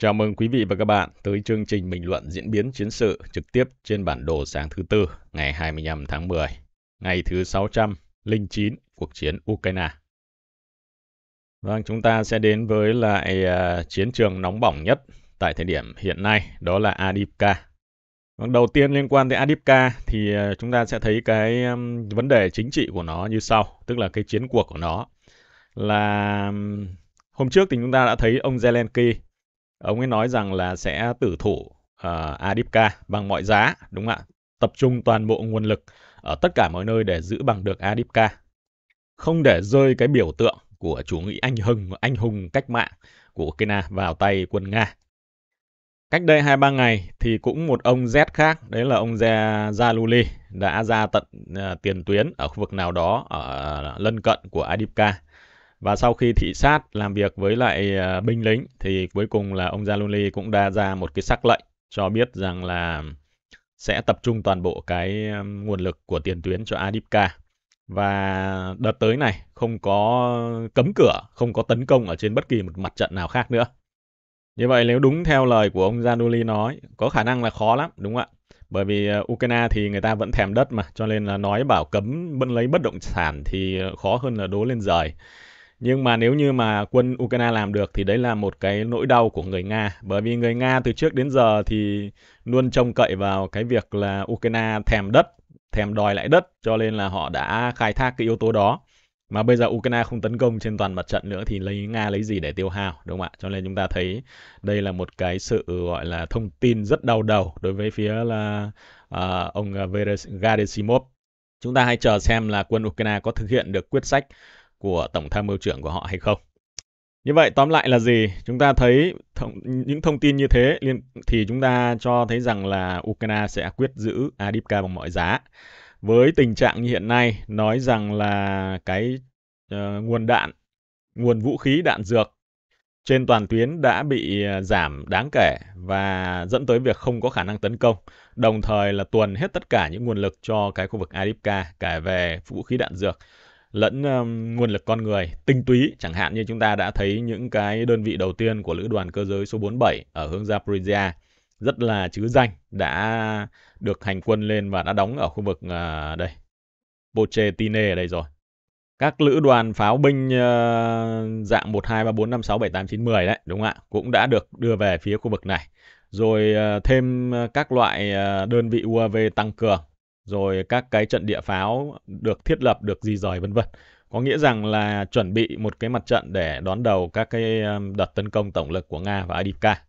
Chào mừng quý vị và các bạn tới chương trình bình luận diễn biến chiến sự trực tiếp trên bản đồ sáng thứ Tư ngày 25 tháng 10, ngày thứ 609 cuộc chiến Ukraine. Vâng, chúng ta sẽ đến với lại uh, chiến trường nóng bỏng nhất tại thời điểm hiện nay, đó là Adipka. Vâng, đầu tiên liên quan tới Adipka thì uh, chúng ta sẽ thấy cái um, vấn đề chính trị của nó như sau, tức là cái chiến cuộc của nó là hôm trước thì chúng ta đã thấy ông Zelensky ông ấy nói rằng là sẽ tử thủ uh, Adipka bằng mọi giá, đúng không ạ? Tập trung toàn bộ nguồn lực ở tất cả mọi nơi để giữ bằng được Adipka. Không để rơi cái biểu tượng của chủ nghĩa anh hùng, anh hùng cách mạng của Ukraine vào tay quân Nga. Cách đây 2-3 ngày thì cũng một ông Z khác, đấy là ông Zaluli, đã ra tận uh, tiền tuyến ở khu vực nào đó ở lân cận của Adipka và sau khi thị sát làm việc với lại à, binh lính thì cuối cùng là ông Zaluli cũng đã ra một cái sắc lệnh cho biết rằng là sẽ tập trung toàn bộ cái à, nguồn lực của tiền tuyến cho Adipka. Và đợt tới này không có cấm cửa, không có tấn công ở trên bất kỳ một mặt trận nào khác nữa. Như vậy nếu đúng theo lời của ông Zanuli nói, có khả năng là khó lắm, đúng không ạ? Bởi vì à, Ukraine thì người ta vẫn thèm đất mà, cho nên là nói bảo cấm bận lấy bất động sản thì khó hơn là đố lên rời. Nhưng mà nếu như mà quân Ukraine làm được thì đấy là một cái nỗi đau của người Nga. Bởi vì người Nga từ trước đến giờ thì luôn trông cậy vào cái việc là Ukraine thèm đất, thèm đòi lại đất cho nên là họ đã khai thác cái yếu tố đó. Mà bây giờ Ukraine không tấn công trên toàn mặt trận nữa thì lấy Nga lấy gì để tiêu hao đúng không ạ? Cho nên chúng ta thấy đây là một cái sự gọi là thông tin rất đau đầu đối với phía là uh, ông Gerasimov. Chúng ta hãy chờ xem là quân Ukraine có thực hiện được quyết sách của tổng tham mưu trưởng của họ hay không. Như vậy tóm lại là gì? Chúng ta thấy thông, những thông tin như thế liên thì chúng ta cho thấy rằng là Ukraine sẽ quyết giữ Adipka bằng mọi giá. Với tình trạng như hiện nay nói rằng là cái uh, nguồn đạn, nguồn vũ khí đạn dược trên toàn tuyến đã bị ờ, giảm đáng kể và dẫn tới việc không có khả năng tấn công, đồng thời là tuần hết tất cả những nguồn lực cho cái khu vực Adipka cả về vũ khí đạn dược lẫn um, nguồn lực con người tinh túy chẳng hạn như chúng ta đã thấy những cái đơn vị đầu tiên của lữ đoàn cơ giới số 47 ở hướng Zaporizhia rất là chứ danh đã được hành quân lên và đã đóng ở khu vực uh, đây Pochetine ở đây rồi các lữ đoàn pháo binh uh, dạng 1 2 3 4 5 6 7 8 9 10 đấy đúng không ạ cũng đã được đưa về phía khu vực này rồi uh, thêm các loại uh, đơn vị UAV tăng cường rồi các cái trận địa pháo được thiết lập, được di rời vân vân. Có nghĩa rằng là chuẩn bị một cái mặt trận để đón đầu các cái um, đợt tấn công tổng lực của Nga và Adivka.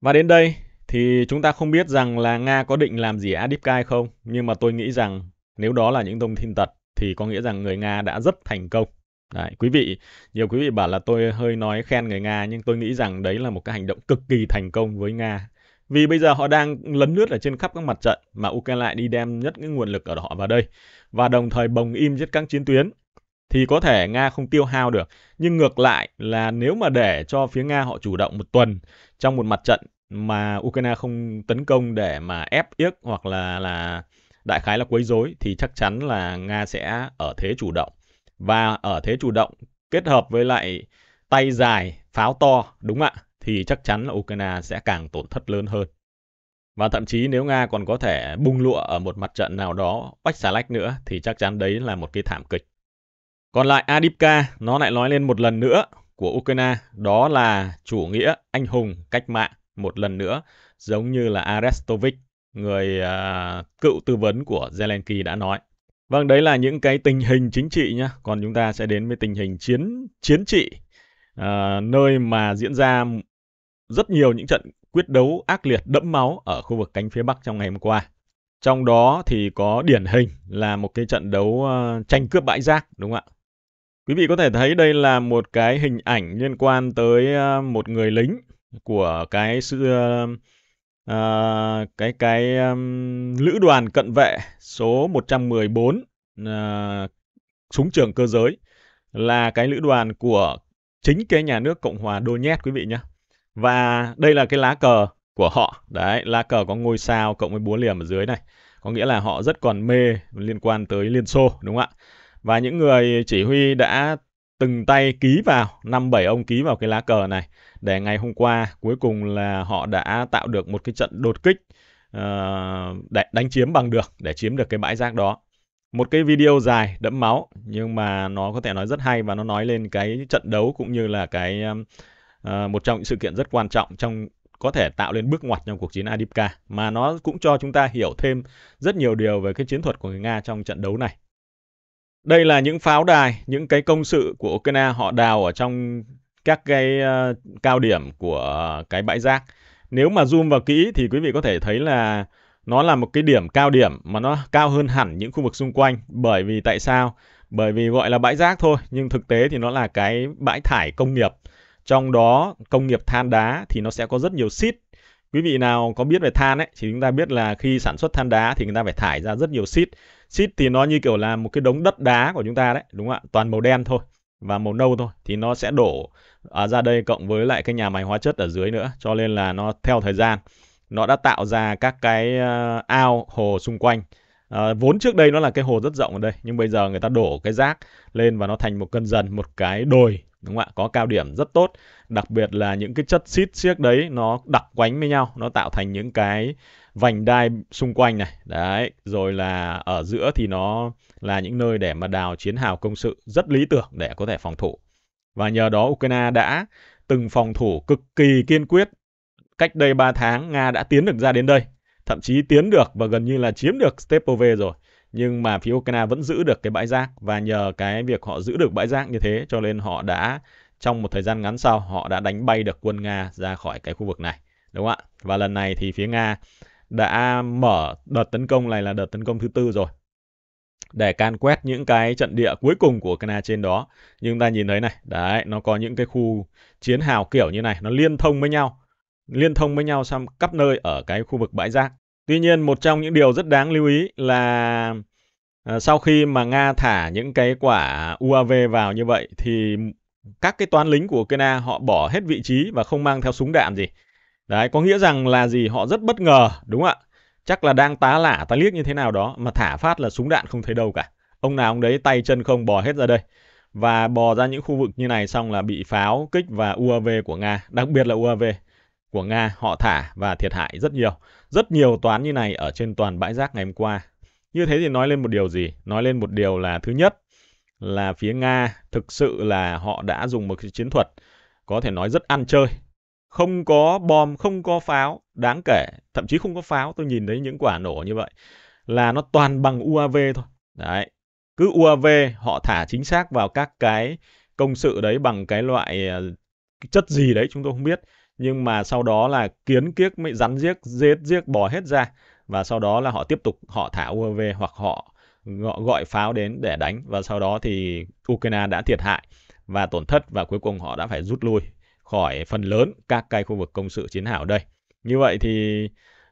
Và đến đây thì chúng ta không biết rằng là Nga có định làm gì Adivka hay không, nhưng mà tôi nghĩ rằng nếu đó là những thông tin thật thì có nghĩa rằng người Nga đã rất thành công. Đấy, quý vị, nhiều quý vị bảo là tôi hơi nói khen người Nga nhưng tôi nghĩ rằng đấy là một cái hành động cực kỳ thành công với Nga vì bây giờ họ đang lấn lướt ở trên khắp các mặt trận mà Ukraine lại đi đem nhất những nguồn lực ở họ vào đây và đồng thời bồng im giết các chiến tuyến thì có thể Nga không tiêu hao được. Nhưng ngược lại là nếu mà để cho phía Nga họ chủ động một tuần trong một mặt trận mà Ukraine không tấn công để mà ép yếc hoặc là là đại khái là quấy rối thì chắc chắn là Nga sẽ ở thế chủ động. Và ở thế chủ động kết hợp với lại tay dài, pháo to, đúng ạ? thì chắc chắn là Ukraine sẽ càng tổn thất lớn hơn. Và thậm chí nếu Nga còn có thể bung lụa ở một mặt trận nào đó oách xà lách nữa thì chắc chắn đấy là một cái thảm kịch. Còn lại Adipka nó lại nói lên một lần nữa của Ukraine đó là chủ nghĩa anh hùng cách mạng một lần nữa giống như là Arestovic người uh, cựu tư vấn của Zelensky đã nói. Vâng, đấy là những cái tình hình chính trị nhé. Còn chúng ta sẽ đến với tình hình chiến chiến trị, uh, nơi mà diễn ra rất nhiều những trận quyết đấu ác liệt đẫm máu ở khu vực cánh phía Bắc trong ngày hôm qua. Trong đó thì có điển hình là một cái trận đấu ờ, tranh cướp bãi rác đúng không ạ? Quý vị có thể thấy đây là một cái hình ảnh liên quan tới ờ, một người lính của cái sự uh, cái cái um, lữ đoàn cận vệ số 114 uh, súng trường cơ giới là cái lữ đoàn của chính cái nhà nước Cộng hòa Donetsk quý vị nhé. Và đây là cái lá cờ của họ. Đấy, lá cờ có ngôi sao cộng với búa liềm ở dưới này. Có nghĩa là họ rất còn mê liên quan tới Liên Xô, đúng không ạ? Và những người chỉ huy đã từng tay ký vào, năm bảy ông ký vào cái lá cờ này để ngày hôm qua cuối cùng là họ đã tạo được một cái trận đột kích uh, ờ, để đánh chiếm bằng được để chiếm được cái bãi rác đó. Một cái video dài đẫm máu nhưng mà nó có thể nói rất hay và nó nói lên cái trận đấu cũng như là cái Ờ, một trong những sự kiện rất quan trọng trong có thể tạo lên bước ngoặt trong cuộc chiến Adipka mà nó cũng cho chúng ta hiểu thêm rất nhiều điều về cái chiến thuật của người Nga trong trận đấu này. Đây là những pháo đài, những cái công sự của Ukraine họ đào ở trong các cái uh, cao điểm của cái bãi rác. Nếu mà zoom vào kỹ thì quý vị có thể thấy là nó là một cái điểm cao điểm mà nó cao hơn hẳn những khu vực xung quanh bởi vì tại sao? Bởi vì gọi là bãi rác thôi nhưng thực tế thì nó là cái bãi thải công nghiệp trong đó công nghiệp than đá thì nó sẽ có rất nhiều xít quý vị nào có biết về than ấy thì chúng ta biết là khi sản xuất than đá thì người ta phải thải ra rất nhiều xít xít thì nó như kiểu là một cái đống đất đá của chúng ta đấy đúng không ạ toàn màu đen thôi và màu nâu thôi thì nó sẽ đổ à, ra đây cộng với lại cái nhà máy hóa chất ở dưới nữa cho nên là nó theo thời gian nó đã tạo ra các cái uh, ao hồ xung quanh À, vốn trước đây nó là cái hồ rất rộng ở đây nhưng bây giờ người ta đổ cái rác lên và nó thành một cơn dần một cái đồi đúng không ạ có cao điểm rất tốt đặc biệt là những cái chất xít xiếc đấy nó đặc quánh với nhau nó tạo thành những cái vành đai xung quanh này đấy rồi là ở giữa thì nó là những nơi để mà đào chiến hào công sự rất lý tưởng để có thể phòng thủ và nhờ đó Ukraine đã từng phòng thủ cực kỳ kiên quyết cách đây 3 tháng Nga đã tiến được ra đến đây thậm chí tiến được và gần như là chiếm được Stepove rồi nhưng mà phía Ukraine vẫn giữ được cái bãi rác và nhờ cái việc họ giữ được bãi rác như thế cho nên họ đã trong một thời gian ngắn sau họ đã đánh bay được quân Nga ra khỏi cái khu vực này đúng không ạ và lần này thì phía Nga đã mở đợt tấn công này là đợt tấn công thứ tư rồi để can quét những cái trận địa cuối cùng của Ukraine trên đó nhưng ta nhìn thấy này đấy nó có những cái khu chiến hào kiểu như này nó liên thông với nhau liên thông với nhau sang khắp nơi ở cái khu vực bãi rác Tuy nhiên một trong những điều rất đáng lưu ý là ờ, sau khi mà Nga thả những cái quả UAV vào như vậy thì các cái toán lính của Ukraine họ bỏ hết vị trí và không mang theo súng đạn gì. Đấy, có nghĩa rằng là gì? Họ rất bất ngờ, đúng không ạ? Chắc là đang tá lả, tá liếc như thế nào đó mà thả phát là súng đạn không thấy đâu cả. Ông nào ông đấy tay chân không bò hết ra đây. Và bò ra những khu vực như này xong là bị pháo, kích và UAV của Nga, đặc biệt là UAV của Nga họ thả và thiệt hại rất nhiều rất nhiều toán như này ở trên toàn bãi rác ngày hôm qua. Như thế thì nói lên một điều gì? Nói lên một điều là thứ nhất là phía Nga thực sự là họ đã dùng một cái chiến thuật có thể nói rất ăn chơi. Không có bom, không có pháo, đáng kể, thậm chí không có pháo, tôi nhìn thấy những quả nổ như vậy là nó toàn bằng UAV thôi. Đấy. Cứ UAV họ thả chính xác vào các cái công sự đấy bằng cái loại ờ, chất gì đấy chúng tôi không biết nhưng mà sau đó là kiến kiếc mới rắn giết rết giết bò hết ra và sau đó là họ tiếp tục họ thả UAV hoặc họ gọi pháo đến để đánh và sau đó thì Ukraine đã thiệt hại và tổn thất và cuối cùng họ đã phải rút lui khỏi phần lớn các cái khu vực công sự chiến hào đây. Như vậy thì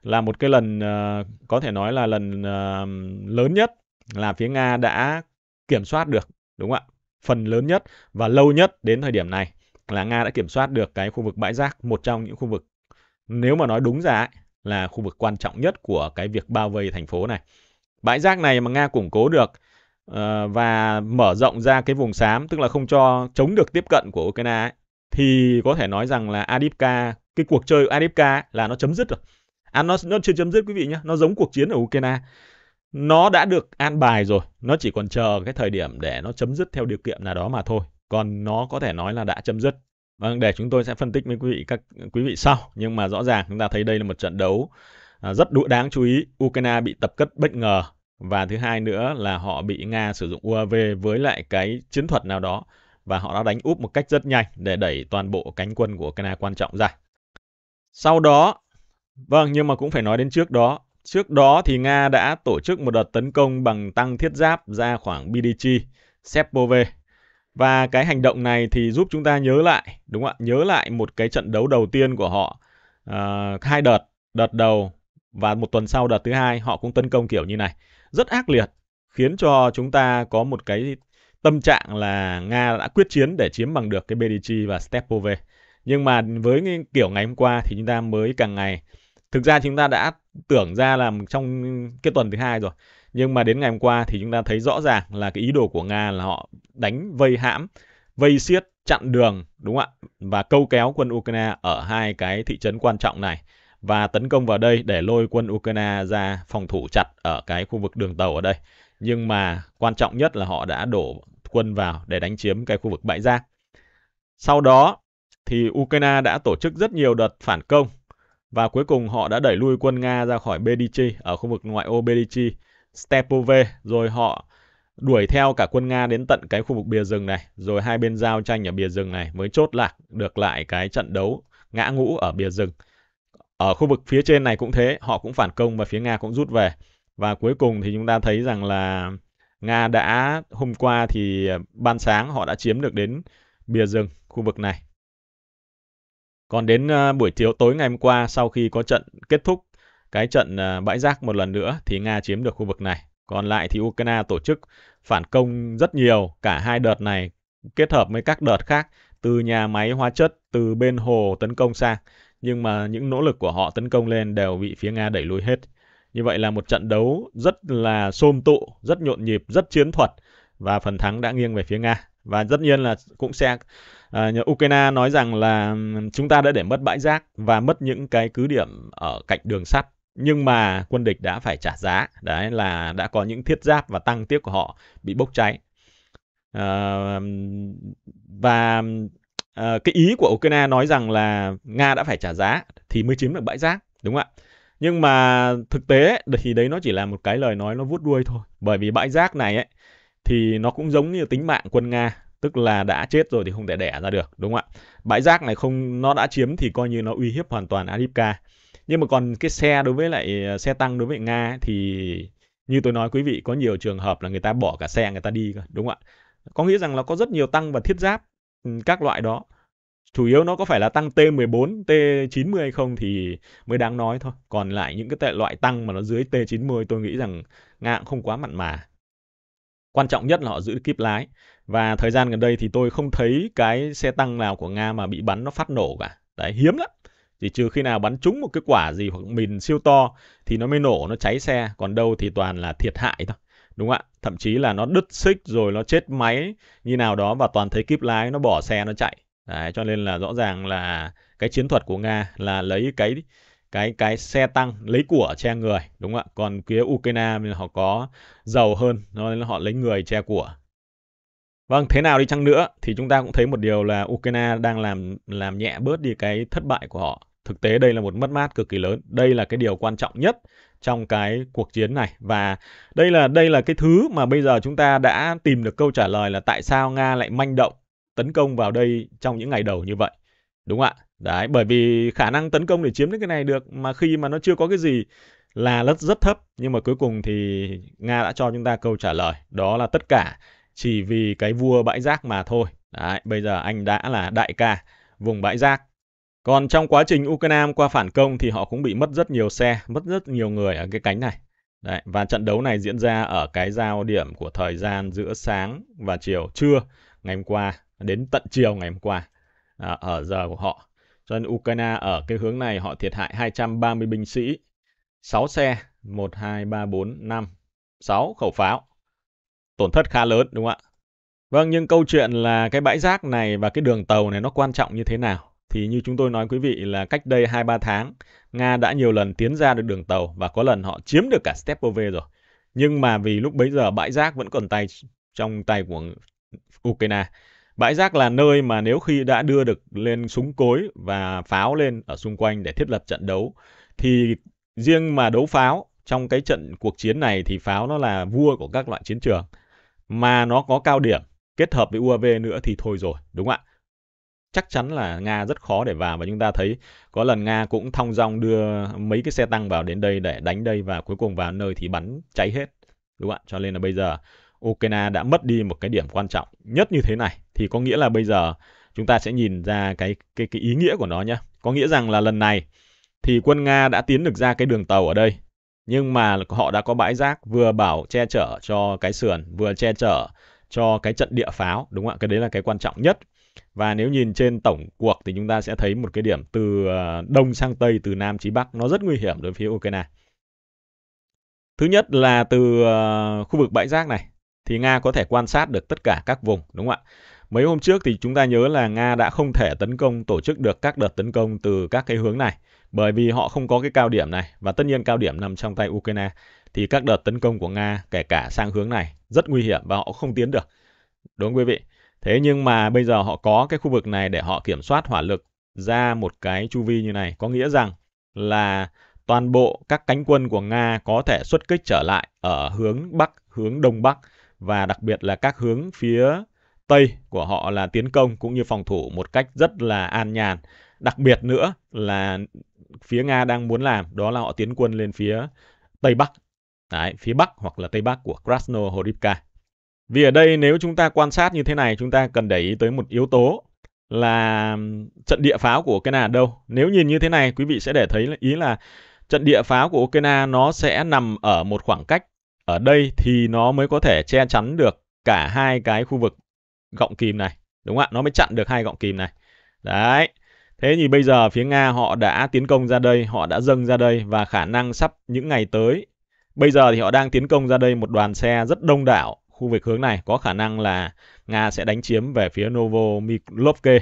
là một cái lần uh, có thể nói là lần uh, lớn nhất là phía Nga đã kiểm soát được đúng không ạ? Phần lớn nhất và lâu nhất đến thời điểm này là Nga đã kiểm soát được cái khu vực bãi rác, một trong những khu vực nếu mà nói đúng ra ấy, là khu vực quan trọng nhất của cái việc bao vây thành phố này. Bãi rác này mà Nga củng cố được ờ, và mở rộng ra cái vùng xám, tức là không cho chống được tiếp cận của Ukraine ấy, thì có thể nói rằng là Adipka, cái cuộc chơi của Adipka là nó chấm dứt rồi. À, nó, nó chưa chấm dứt quý vị nhé, nó giống cuộc chiến ở Ukraine. Nó đã được an bài rồi, nó chỉ còn chờ cái thời điểm để nó chấm dứt theo điều kiện nào đó mà thôi. Còn nó có thể nói là đã chấm dứt. Vâng, để chúng tôi sẽ phân tích với quý vị các quý vị sau. Nhưng mà rõ ràng chúng ta thấy đây là một trận đấu à, rất đủ đáng chú ý. Ukraine bị tập kết bất ngờ và thứ hai nữa là họ bị Nga sử dụng UAV với lại cái chiến thuật nào đó và họ đã đánh úp một cách rất nhanh để đẩy toàn bộ cánh quân của Ukraine quan trọng ra. Sau đó, vâng nhưng mà cũng phải nói đến trước đó. Trước đó thì Nga đã tổ chức một đợt tấn công bằng tăng thiết giáp ra khoảng Bidichi, Sepove và cái hành động này thì giúp chúng ta nhớ lại, đúng không ạ? Nhớ lại một cái trận đấu đầu tiên của họ. À, hai đợt, đợt đầu và một tuần sau đợt thứ hai họ cũng tấn công kiểu như này. Rất ác liệt, khiến cho chúng ta có một cái tâm trạng là Nga đã quyết chiến để chiếm bằng được cái Bedichi và Stepove. Nhưng mà với cái kiểu ngày hôm qua thì chúng ta mới càng ngày thực ra chúng ta đã tưởng ra là trong cái tuần thứ hai rồi nhưng mà đến ngày hôm qua thì chúng ta thấy rõ ràng là cái ý đồ của nga là họ đánh vây hãm vây siết chặn đường đúng không ạ và câu kéo quân ukraine ở hai cái thị trấn quan trọng này và tấn công vào đây để lôi quân ukraine ra phòng thủ chặt ở cái khu vực đường tàu ở đây nhưng mà quan trọng nhất là họ đã đổ quân vào để đánh chiếm cái khu vực bãi rác sau đó thì ukraine đã tổ chức rất nhiều đợt phản công và cuối cùng họ đã đẩy lui quân Nga ra khỏi Bedichi ở khu vực ngoại ô Bedichi Stepove rồi họ đuổi theo cả quân Nga đến tận cái khu vực bìa rừng này, rồi hai bên giao tranh ở bìa rừng này mới chốt lạc được lại cái trận đấu ngã ngũ ở bìa rừng. Ở khu vực phía trên này cũng thế, họ cũng phản công và phía Nga cũng rút về. Và cuối cùng thì chúng ta thấy rằng là Nga đã hôm qua thì à, ban sáng họ đã chiếm được đến bìa rừng khu vực này. Còn đến à, buổi chiều tối ngày hôm qua sau khi có trận kết thúc cái trận à, bãi rác một lần nữa thì Nga chiếm được khu vực này. Còn lại thì Ukraine tổ chức phản công rất nhiều cả hai đợt này kết hợp với các đợt khác từ nhà máy hóa chất từ bên hồ tấn công sang nhưng mà những nỗ lực của họ tấn công lên đều bị phía Nga đẩy lùi hết. Như vậy là một trận đấu rất là xôm tụ, rất nhộn nhịp, rất chiến thuật và phần thắng đã nghiêng về phía Nga. Và tất nhiên là cũng sẽ uh, Ukraine nói rằng là chúng ta đã để mất bãi rác và mất những cái cứ điểm ở cạnh đường sắt nhưng mà quân địch đã phải trả giá đấy là đã có những thiết giáp và tăng tiếc của họ bị bốc cháy à, và à, cái ý của Ukraine nói rằng là Nga đã phải trả giá thì mới chiếm được bãi rác đúng không ạ nhưng mà thực tế thì đấy nó chỉ là một cái lời nói nó vuốt đuôi thôi bởi vì bãi rác này ấy thì nó cũng giống như tính mạng quân Nga tức là đã chết rồi thì không thể đẻ ra được đúng không ạ bãi rác này không nó đã chiếm thì coi như nó uy hiếp hoàn toàn Adipka nhưng mà còn cái xe đối với lại ờ, xe tăng đối với nga thì như tôi nói quý vị có nhiều trường hợp là người ta bỏ cả xe người ta đi đúng không ạ có nghĩa rằng là có rất nhiều tăng và thiết giáp ừ, các loại đó chủ yếu nó có phải là tăng T14, T90 hay không thì mới đáng nói thôi. Còn lại những cái tệ loại tăng mà nó dưới T90 tôi nghĩ rằng Nga cũng không quá mặn mà. Quan trọng nhất là họ giữ kíp lái. Và thời gian gần đây thì tôi không thấy cái xe tăng nào của Nga mà bị bắn nó phát nổ cả. Đấy, hiếm lắm. Chỉ trừ khi nào bắn trúng một cái quả gì hoặc mìn siêu to thì nó mới nổ, nó cháy xe. Còn đâu thì toàn là thiệt hại thôi. Đúng không ạ? Thậm chí là nó đứt xích rồi nó chết máy như nào đó và toàn thấy kíp lái nó bỏ xe nó chạy. Đấy, cho nên là rõ ràng là cái chiến thuật của Nga là lấy cái cái cái xe tăng lấy của che người đúng không ạ còn phía ukraine họ có giàu hơn nó nên họ lấy người che của vâng thế nào đi chăng nữa thì chúng ta cũng thấy một điều là ukraine đang làm làm nhẹ bớt đi cái thất bại của họ thực tế đây là một mất mát cực kỳ lớn đây là cái điều quan trọng nhất trong cái cuộc chiến này và đây là đây là cái thứ mà bây giờ chúng ta đã tìm được câu trả lời là tại sao nga lại manh động tấn công vào đây trong những ngày đầu như vậy đúng không ạ đấy bởi vì khả năng tấn công để chiếm được cái này được mà khi mà nó chưa có cái gì là rất rất thấp nhưng mà cuối cùng thì nga đã cho chúng ta câu trả lời đó là tất cả chỉ vì cái vua bãi rác mà thôi đấy bây giờ anh đã là đại ca vùng bãi rác còn trong quá trình Ukraine qua phản công thì họ cũng bị mất rất nhiều xe, mất rất nhiều người ở cái cánh này. Đấy, và trận đấu này diễn ra ở cái giao điểm của thời gian giữa sáng và chiều trưa ngày hôm qua đến tận chiều ngày hôm qua à, ở giờ của họ. Cho nên Ukraine ở cái hướng này họ thiệt hại 230 binh sĩ, 6 xe, 1, 2, 3, 4, 5, 6 khẩu pháo. Tổn thất khá lớn đúng không ạ? Vâng, nhưng câu chuyện là cái bãi rác này và cái đường tàu này nó quan trọng như thế nào? thì như chúng tôi nói quý vị là cách đây 2-3 tháng, Nga đã nhiều lần tiến ra được đường tàu và có lần họ chiếm được cả Stepove rồi. Nhưng mà vì lúc bấy giờ bãi rác vẫn còn tay trong tay của Ukraine. Bãi rác là nơi mà nếu khi đã đưa được lên súng cối và pháo lên ở xung quanh để thiết lập trận đấu thì riêng mà đấu pháo trong cái trận cuộc chiến này thì pháo nó là vua của các loại chiến trường mà nó có cao điểm kết hợp với UAV nữa thì thôi rồi, đúng không ạ? chắc chắn là Nga rất khó để vào và chúng ta thấy có lần Nga cũng thong dong đưa mấy cái xe tăng vào đến đây để đánh đây và cuối cùng vào nơi thì bắn cháy hết. Đúng không ạ? Cho nên là bây giờ Ukraine đã mất đi một cái điểm quan trọng nhất như thế này thì có nghĩa là bây giờ chúng ta sẽ nhìn ra cái cái cái ý nghĩa của nó nhé. Có nghĩa rằng là lần này thì quân Nga đã tiến được ra cái đường tàu ở đây nhưng mà họ đã có bãi rác vừa bảo che chở cho cái sườn vừa che chở cho cái trận địa pháo đúng không ạ cái đấy là cái quan trọng nhất và nếu nhìn trên tổng cuộc thì chúng ta sẽ thấy một cái điểm từ ờ, đông sang tây, từ nam chí bắc nó rất nguy hiểm đối với phía Ukraine. Thứ nhất là từ ờ, khu vực bãi rác này thì Nga có thể quan sát được tất cả các vùng, đúng không ạ? Mấy hôm trước thì chúng ta nhớ là Nga đã không thể tấn công tổ chức được các đợt tấn công từ các cái hướng này bởi vì họ không có cái cao điểm này và tất nhiên cao điểm nằm trong tay Ukraine thì các đợt tấn công của Nga kể cả sang hướng này rất nguy hiểm và họ không tiến được. Đúng không quý vị? Thế nhưng mà bây giờ họ có cái khu vực này để họ kiểm soát hỏa lực ra một cái chu vi như này. Có nghĩa rằng là toàn bộ các cánh quân của Nga có thể xuất kích trở lại ở hướng Bắc, hướng Đông Bắc và đặc biệt là các hướng phía Tây của họ là tiến công cũng như phòng thủ một cách rất là an nhàn. Đặc biệt nữa là phía Nga đang muốn làm đó là họ tiến quân lên phía Tây Bắc, Đấy, phía Bắc hoặc là Tây Bắc của Krasnohorivka. Vì ở đây nếu chúng ta quan sát như thế này, chúng ta cần để ý tới một yếu tố là trận địa pháo của Ukraine ở đâu. Nếu nhìn như thế này, quý vị sẽ để thấy ý là trận địa pháo của Ukraine nó sẽ nằm ở một khoảng cách. Ở đây thì nó mới có thể che chắn được cả hai cái khu vực gọng kìm này. Đúng không ạ? Nó mới chặn được hai gọng kìm này. Đấy. Thế thì bây giờ phía Nga họ đã tiến công ra đây, họ đã dâng ra đây và khả năng sắp những ngày tới. Bây giờ thì họ đang tiến công ra đây một đoàn xe rất đông đảo khu vực hướng này có khả năng là Nga sẽ đánh chiếm về phía Novomikhovke.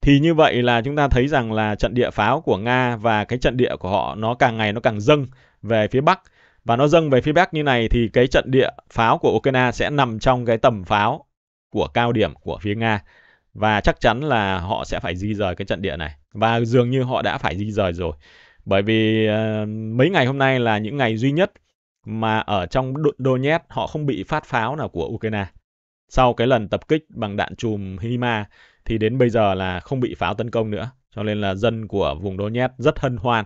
Thì như vậy là chúng ta thấy rằng là trận địa pháo của Nga và cái trận địa của họ nó càng ngày nó càng dâng về phía Bắc. Và nó dâng về phía Bắc như này thì cái trận địa pháo của Ukraine sẽ nằm trong cái tầm pháo của cao điểm của phía Nga. Và chắc chắn là họ sẽ phải di rời cái trận địa này. Và dường như họ đã phải di rời rồi. Bởi vì uh, mấy ngày hôm nay là những ngày duy nhất mà ở trong Donetsk họ không bị phát pháo nào của Ukraine. Sau cái lần tập kích bằng đạn chùm Hima thì đến bây giờ là không bị pháo tấn công nữa, cho nên là dân của vùng Donetsk rất hân hoan.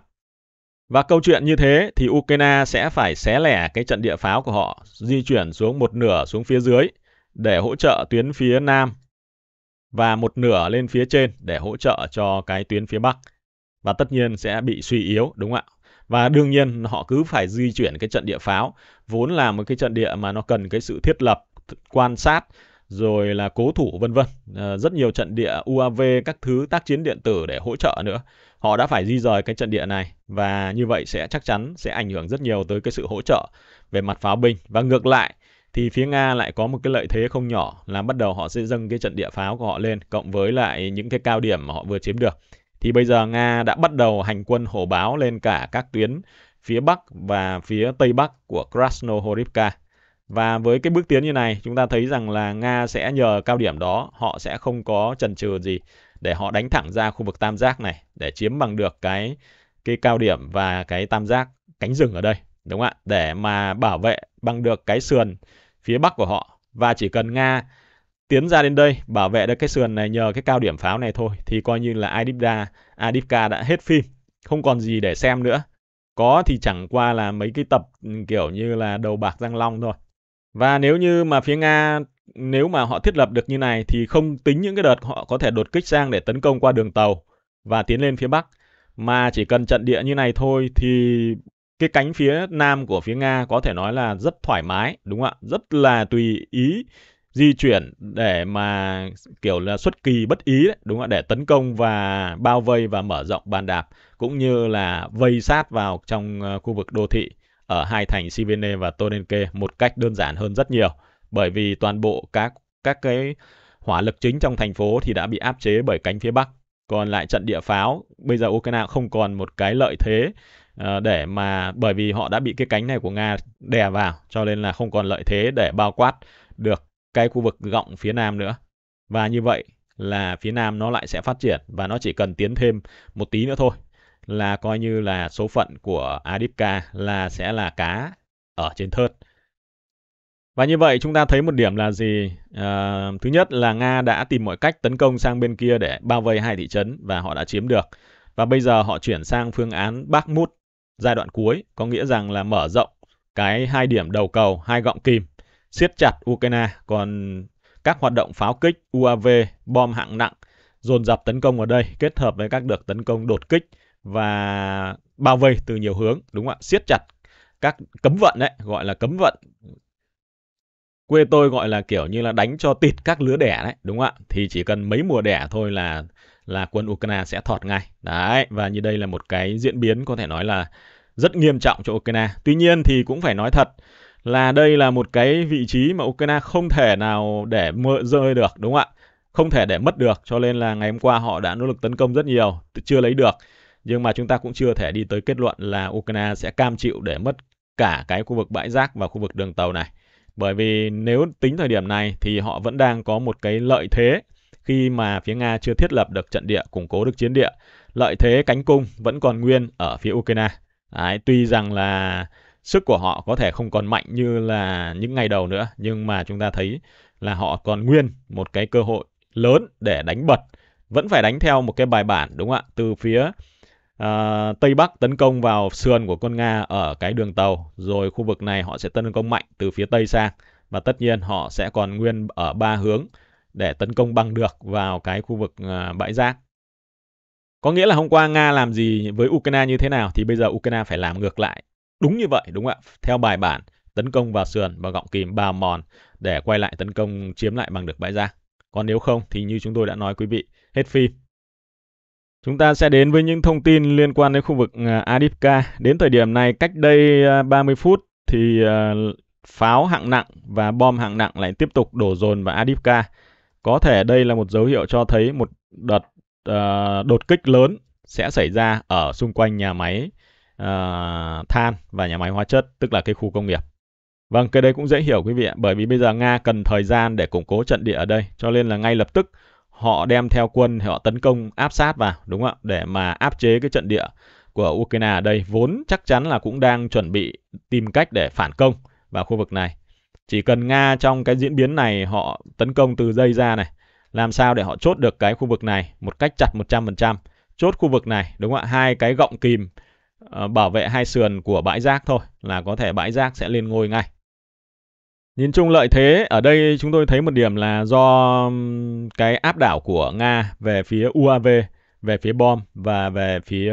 Và câu chuyện như thế thì Ukraine sẽ phải xé lẻ cái trận địa pháo của họ, di chuyển xuống một nửa xuống phía dưới để hỗ trợ tuyến phía nam và một nửa lên phía trên để hỗ trợ cho cái tuyến phía bắc. Và tất nhiên sẽ bị suy yếu, đúng không ạ? và đương nhiên họ cứ phải di chuyển cái trận địa pháo vốn là một cái trận địa mà nó cần cái sự thiết lập quan sát rồi là cố thủ vân vân à, rất nhiều trận địa UAV các thứ tác chiến điện tử để hỗ trợ nữa họ đã phải di rời cái trận địa này và như vậy sẽ chắc chắn sẽ ảnh hưởng rất nhiều tới cái sự hỗ trợ về mặt pháo binh và ngược lại thì phía Nga lại có một cái lợi thế không nhỏ là bắt đầu họ sẽ dâng cái trận địa pháo của họ lên cộng với lại những cái cao điểm mà họ vừa chiếm được thì bây giờ Nga đã bắt đầu hành quân hổ báo lên cả các tuyến phía Bắc và phía Tây Bắc của Krasnohorivka. Và với cái bước tiến như này, chúng ta thấy rằng là Nga sẽ nhờ cao điểm đó, họ sẽ không có chần chừ gì để họ đánh thẳng ra khu vực tam giác này để chiếm bằng được cái cái cao điểm và cái tam giác cánh rừng ở đây, đúng không ạ? Để mà bảo vệ bằng được cái sườn phía bắc của họ và chỉ cần Nga tiến ra đến đây bảo vệ được cái sườn này nhờ cái cao điểm pháo này thôi thì coi như là Adipda Adipka đã hết phim không còn gì để xem nữa có thì chẳng qua là mấy cái tập ừ, kiểu như là đầu bạc răng long thôi và nếu như mà phía Nga nếu mà họ thiết lập được như này thì không tính những cái đợt họ có thể đột kích sang để tấn công qua đường tàu và tiến lên phía Bắc mà chỉ cần trận địa như này thôi thì cái cánh phía nam của phía Nga có thể nói là rất thoải mái, đúng không ạ? Rất là tùy ý di chuyển để mà kiểu là xuất kỳ bất ý đấy, đúng không ạ để tấn công và bao vây và mở rộng bàn đạp cũng như là vây sát vào trong ờ, khu vực đô thị ở hai thành Sivene và Tonenke một cách đơn giản hơn rất nhiều bởi vì toàn bộ các các cái hỏa lực chính trong thành phố thì đã bị áp chế bởi cánh phía bắc còn lại trận địa pháo bây giờ Ukraine không còn một cái lợi thế ờ, để mà bởi vì họ đã bị cái cánh này của Nga đè vào cho nên là không còn lợi thế để bao quát được cái khu vực gọng phía nam nữa. Và như vậy là phía nam nó lại sẽ phát triển và nó chỉ cần tiến thêm một tí nữa thôi là coi như là số phận của Adipka là sẽ là cá ở trên thớt. Và như vậy chúng ta thấy một điểm là gì? À, thứ nhất là Nga đã tìm mọi cách tấn công sang bên kia để bao vây hai thị trấn và họ đã chiếm được. Và bây giờ họ chuyển sang phương án bắc Bakhmut giai đoạn cuối, có nghĩa rằng là mở rộng cái hai điểm đầu cầu, hai gọng kìm siết chặt Ukraine, còn các hoạt động pháo kích, UAV, bom hạng nặng dồn dập tấn công ở đây kết hợp với các đợt tấn công đột kích và bao vây từ nhiều hướng đúng không ạ siết chặt các cấm vận đấy gọi là cấm vận quê tôi gọi là kiểu như là đánh cho tịt các lứa đẻ đấy đúng không ạ thì chỉ cần mấy mùa đẻ thôi là là quân Ukraine sẽ thọt ngay đấy và như đây là một cái diễn biến có thể nói là rất nghiêm trọng cho Ukraine tuy nhiên thì cũng phải nói thật là đây là một cái vị trí mà Ukraine không thể nào để mơ, rơi được đúng không ạ? Không thể để mất được cho nên là ngày hôm qua họ đã nỗ lực tấn công rất nhiều, chưa lấy được. Nhưng mà chúng ta cũng chưa thể đi tới kết luận là Ukraine sẽ cam chịu để mất cả cái khu vực bãi rác và khu vực đường tàu này. Bởi vì nếu tính thời điểm này thì họ vẫn đang có một cái lợi thế khi mà phía Nga chưa thiết lập được trận địa, củng cố được chiến địa. Lợi thế cánh cung vẫn còn nguyên ở phía Ukraine. Đấy, tuy rằng là sức của họ có thể không còn mạnh như là những ngày đầu nữa nhưng mà chúng ta thấy là họ còn nguyên một cái cơ hội lớn để đánh bật vẫn phải đánh theo một cái bài bản đúng không ạ từ phía uh, tây bắc tấn công vào sườn của quân nga ở cái đường tàu rồi khu vực này họ sẽ tấn công mạnh từ phía tây sang và tất nhiên họ sẽ còn nguyên ở ba hướng để tấn công bằng được vào cái khu vực uh, bãi rác có nghĩa là hôm qua nga làm gì với ukraine như thế nào thì bây giờ ukraine phải làm ngược lại Đúng như vậy, đúng không ạ? Theo bài bản, tấn công vào sườn và gọng kìm ba mòn để quay lại tấn công chiếm lại bằng được bãi ra Còn nếu không thì như chúng tôi đã nói quý vị, hết phim. Chúng ta sẽ đến với những thông tin liên quan đến khu vực à, Adipka. Đến thời điểm này, cách đây 30 à, phút thì à, pháo hạng nặng và bom hạng nặng lại tiếp tục đổ dồn vào Adipka. Có thể đây là một dấu hiệu cho thấy một đợt uh, đột kích lớn sẽ xảy ra ở xung quanh nhà máy Ờ, than và nhà máy hóa chất, tức là cái khu công nghiệp. Vâng, cái đấy cũng dễ hiểu quý vị ạ, bởi vì bây giờ Nga cần thời gian để củng cố trận địa ở đây, cho nên là ngay lập tức họ đem theo quân họ tấn công áp sát vào đúng không ạ để mà áp chế cái trận địa của Ukraine ở đây vốn chắc chắn là cũng đang chuẩn bị tìm cách để phản công vào khu vực này chỉ cần Nga trong cái diễn biến này họ tấn công từ dây ra này làm sao để họ chốt được cái khu vực này một cách chặt 100% chốt khu vực này đúng không ạ hai cái gọng kìm Ờ, bảo vệ hai sườn của bãi rác thôi là có thể bãi rác sẽ lên ngôi ngay. Nhìn chung lợi thế ở đây chúng tôi thấy một điểm là do cái áp đảo của Nga về phía UAV, về phía bom và về phía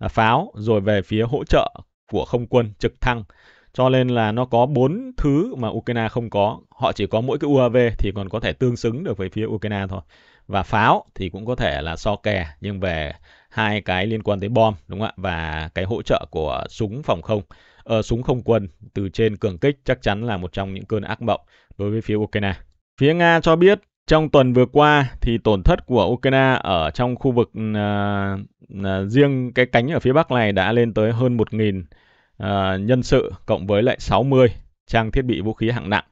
ờ, pháo rồi về phía hỗ trợ của không quân trực thăng. Cho nên là nó có bốn thứ mà Ukraine không có. Họ chỉ có mỗi cái UAV thì còn có thể tương xứng được với phía Ukraine thôi. Và pháo thì cũng có thể là so kè nhưng về hai cái liên quan tới bom đúng không ạ và cái hỗ trợ của súng phòng không uh, súng không quân từ trên cường kích chắc chắn là một trong những cơn ác mộng đối với phía Ukraine. Phía Nga cho biết trong tuần vừa qua thì tổn thất của Ukraine ở trong khu vực uh, uh, riêng cái cánh ở phía bắc này đã lên tới hơn 1.000 uh, nhân sự cộng với lại 60 trang thiết bị vũ khí hạng nặng.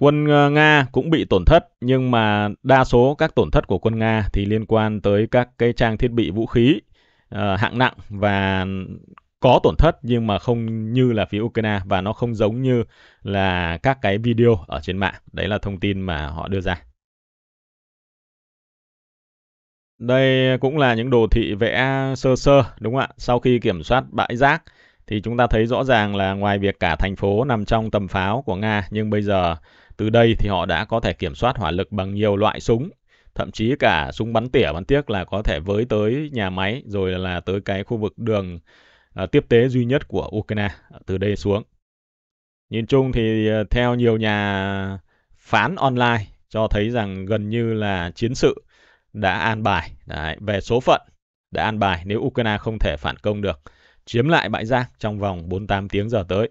Quân ờ, Nga cũng bị tổn thất nhưng mà đa số các tổn thất của quân Nga thì liên quan tới các cái trang thiết bị vũ khí uh, hạng nặng và có tổn thất nhưng mà không như là phía Ukraine và nó không giống như là các cái video ở trên mạng. Đấy là thông tin mà họ đưa ra. Đây cũng là những đồ thị vẽ sơ sơ đúng không ạ? Sau khi kiểm soát bãi rác thì chúng ta thấy rõ ràng là ngoài việc cả thành phố nằm trong tầm pháo của Nga nhưng bây giờ từ đây thì họ đã có thể kiểm soát hỏa lực bằng nhiều loại súng, thậm chí cả súng bắn tỉa bắn tiếc là có thể với tới nhà máy rồi là tới cái khu vực đường à, tiếp tế duy nhất của Ukraine à, từ đây xuống. Nhìn chung thì à, theo nhiều nhà phán online cho thấy rằng gần như là chiến sự đã an bài Đấy, về số phận đã an bài nếu Ukraine không thể phản công được chiếm lại bãi rác trong vòng 48 tiếng giờ tới.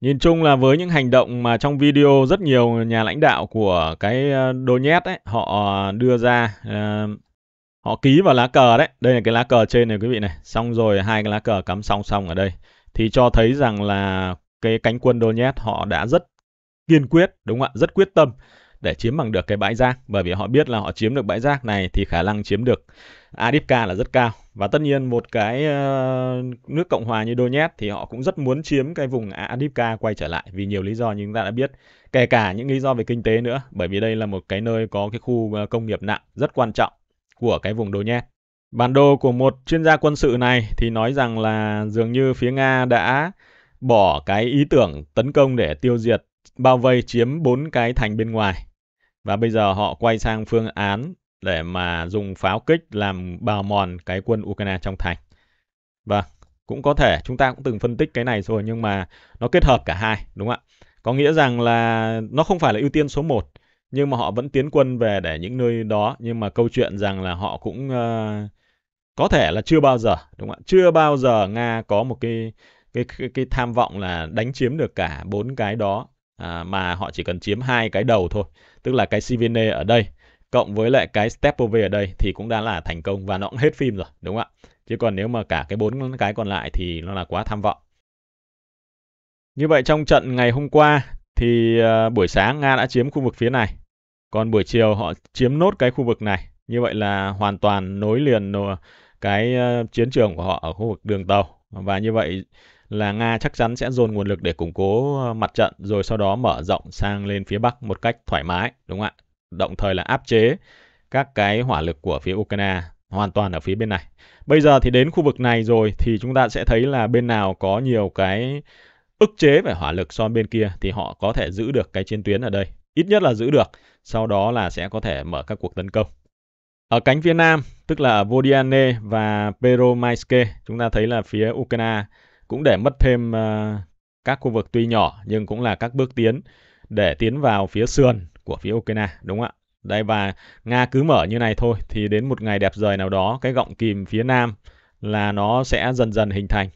Nhìn chung là với những hành động mà trong video rất nhiều nhà lãnh đạo của cái ờ, Donetsk ấy, họ ờ, đưa ra ờ, họ ký vào lá cờ đấy. Đây là cái lá cờ trên này quý vị này, xong rồi hai cái lá cờ cắm song song ở đây thì cho thấy rằng là cái cánh quân Donetsk họ đã rất kiên quyết đúng không ạ? Rất quyết tâm để chiếm bằng được cái bãi rác bởi vì họ biết là họ chiếm được bãi rác này thì khả năng chiếm được Adipka là rất cao và tất nhiên một cái ờ, nước Cộng hòa như Donetsk thì họ cũng rất muốn chiếm cái vùng Adipka quay trở lại vì nhiều lý do như chúng ta đã biết kể cả những lý do về kinh tế nữa bởi vì đây là một cái nơi có cái khu ờ, công nghiệp nặng rất quan trọng của cái vùng Donetsk Bản đồ của một chuyên gia quân sự này thì nói rằng là dường như phía Nga đã bỏ cái ý tưởng tấn công để tiêu diệt bao vây chiếm bốn cái thành bên ngoài và bây giờ họ quay sang phương án để mà dùng pháo kích làm bào mòn cái quân Ukraine trong thành. và vâng, cũng có thể chúng ta cũng từng phân tích cái này rồi nhưng mà nó kết hợp cả hai, đúng không ạ? Có nghĩa rằng là nó không phải là ưu tiên số 1 nhưng mà họ vẫn tiến quân về để những nơi đó nhưng mà câu chuyện rằng là họ cũng uh, có thể là chưa bao giờ, đúng không ạ? Chưa bao giờ Nga có một cái cái cái, cái tham vọng là đánh chiếm được cả bốn cái đó à, mà họ chỉ cần chiếm hai cái đầu thôi tức là cái Sivine ở đây cộng với lại cái Stepov ở đây thì cũng đã là thành công và nó cũng hết phim rồi đúng không ạ chứ còn nếu mà cả cái bốn cái còn lại thì nó là quá tham vọng như vậy trong trận ngày hôm qua thì ờ, buổi sáng Nga đã chiếm khu vực phía này còn buổi chiều họ chiếm nốt cái khu vực này như vậy là hoàn toàn nối liền cái ờ, chiến trường của họ ở khu vực đường tàu và như vậy là Nga chắc chắn sẽ dồn nguồn lực để củng cố ờ, mặt trận rồi sau đó mở rộng sang lên phía Bắc một cách thoải mái, đúng không ạ? Đồng thời là áp chế các cái hỏa lực của phía Ukraine hoàn toàn ở phía bên này. Bây giờ thì đến khu vực này rồi thì chúng ta sẽ thấy là bên nào có nhiều cái ức chế về hỏa lực so bên kia thì họ có thể giữ được cái chiến tuyến ở đây. Ít nhất là giữ được, sau đó là sẽ có thể mở các cuộc tấn công. Ở cánh phía nam, tức là Vodiane và Peromaiske, chúng ta thấy là phía Ukraine cũng để mất thêm uh, các khu vực tuy nhỏ nhưng cũng là các bước tiến để tiến vào phía sườn của phía Ukraine đúng không ạ? Đây và Nga cứ mở như này thôi thì đến một ngày đẹp trời nào đó cái gọng kìm phía nam là nó sẽ dần dần hình thành.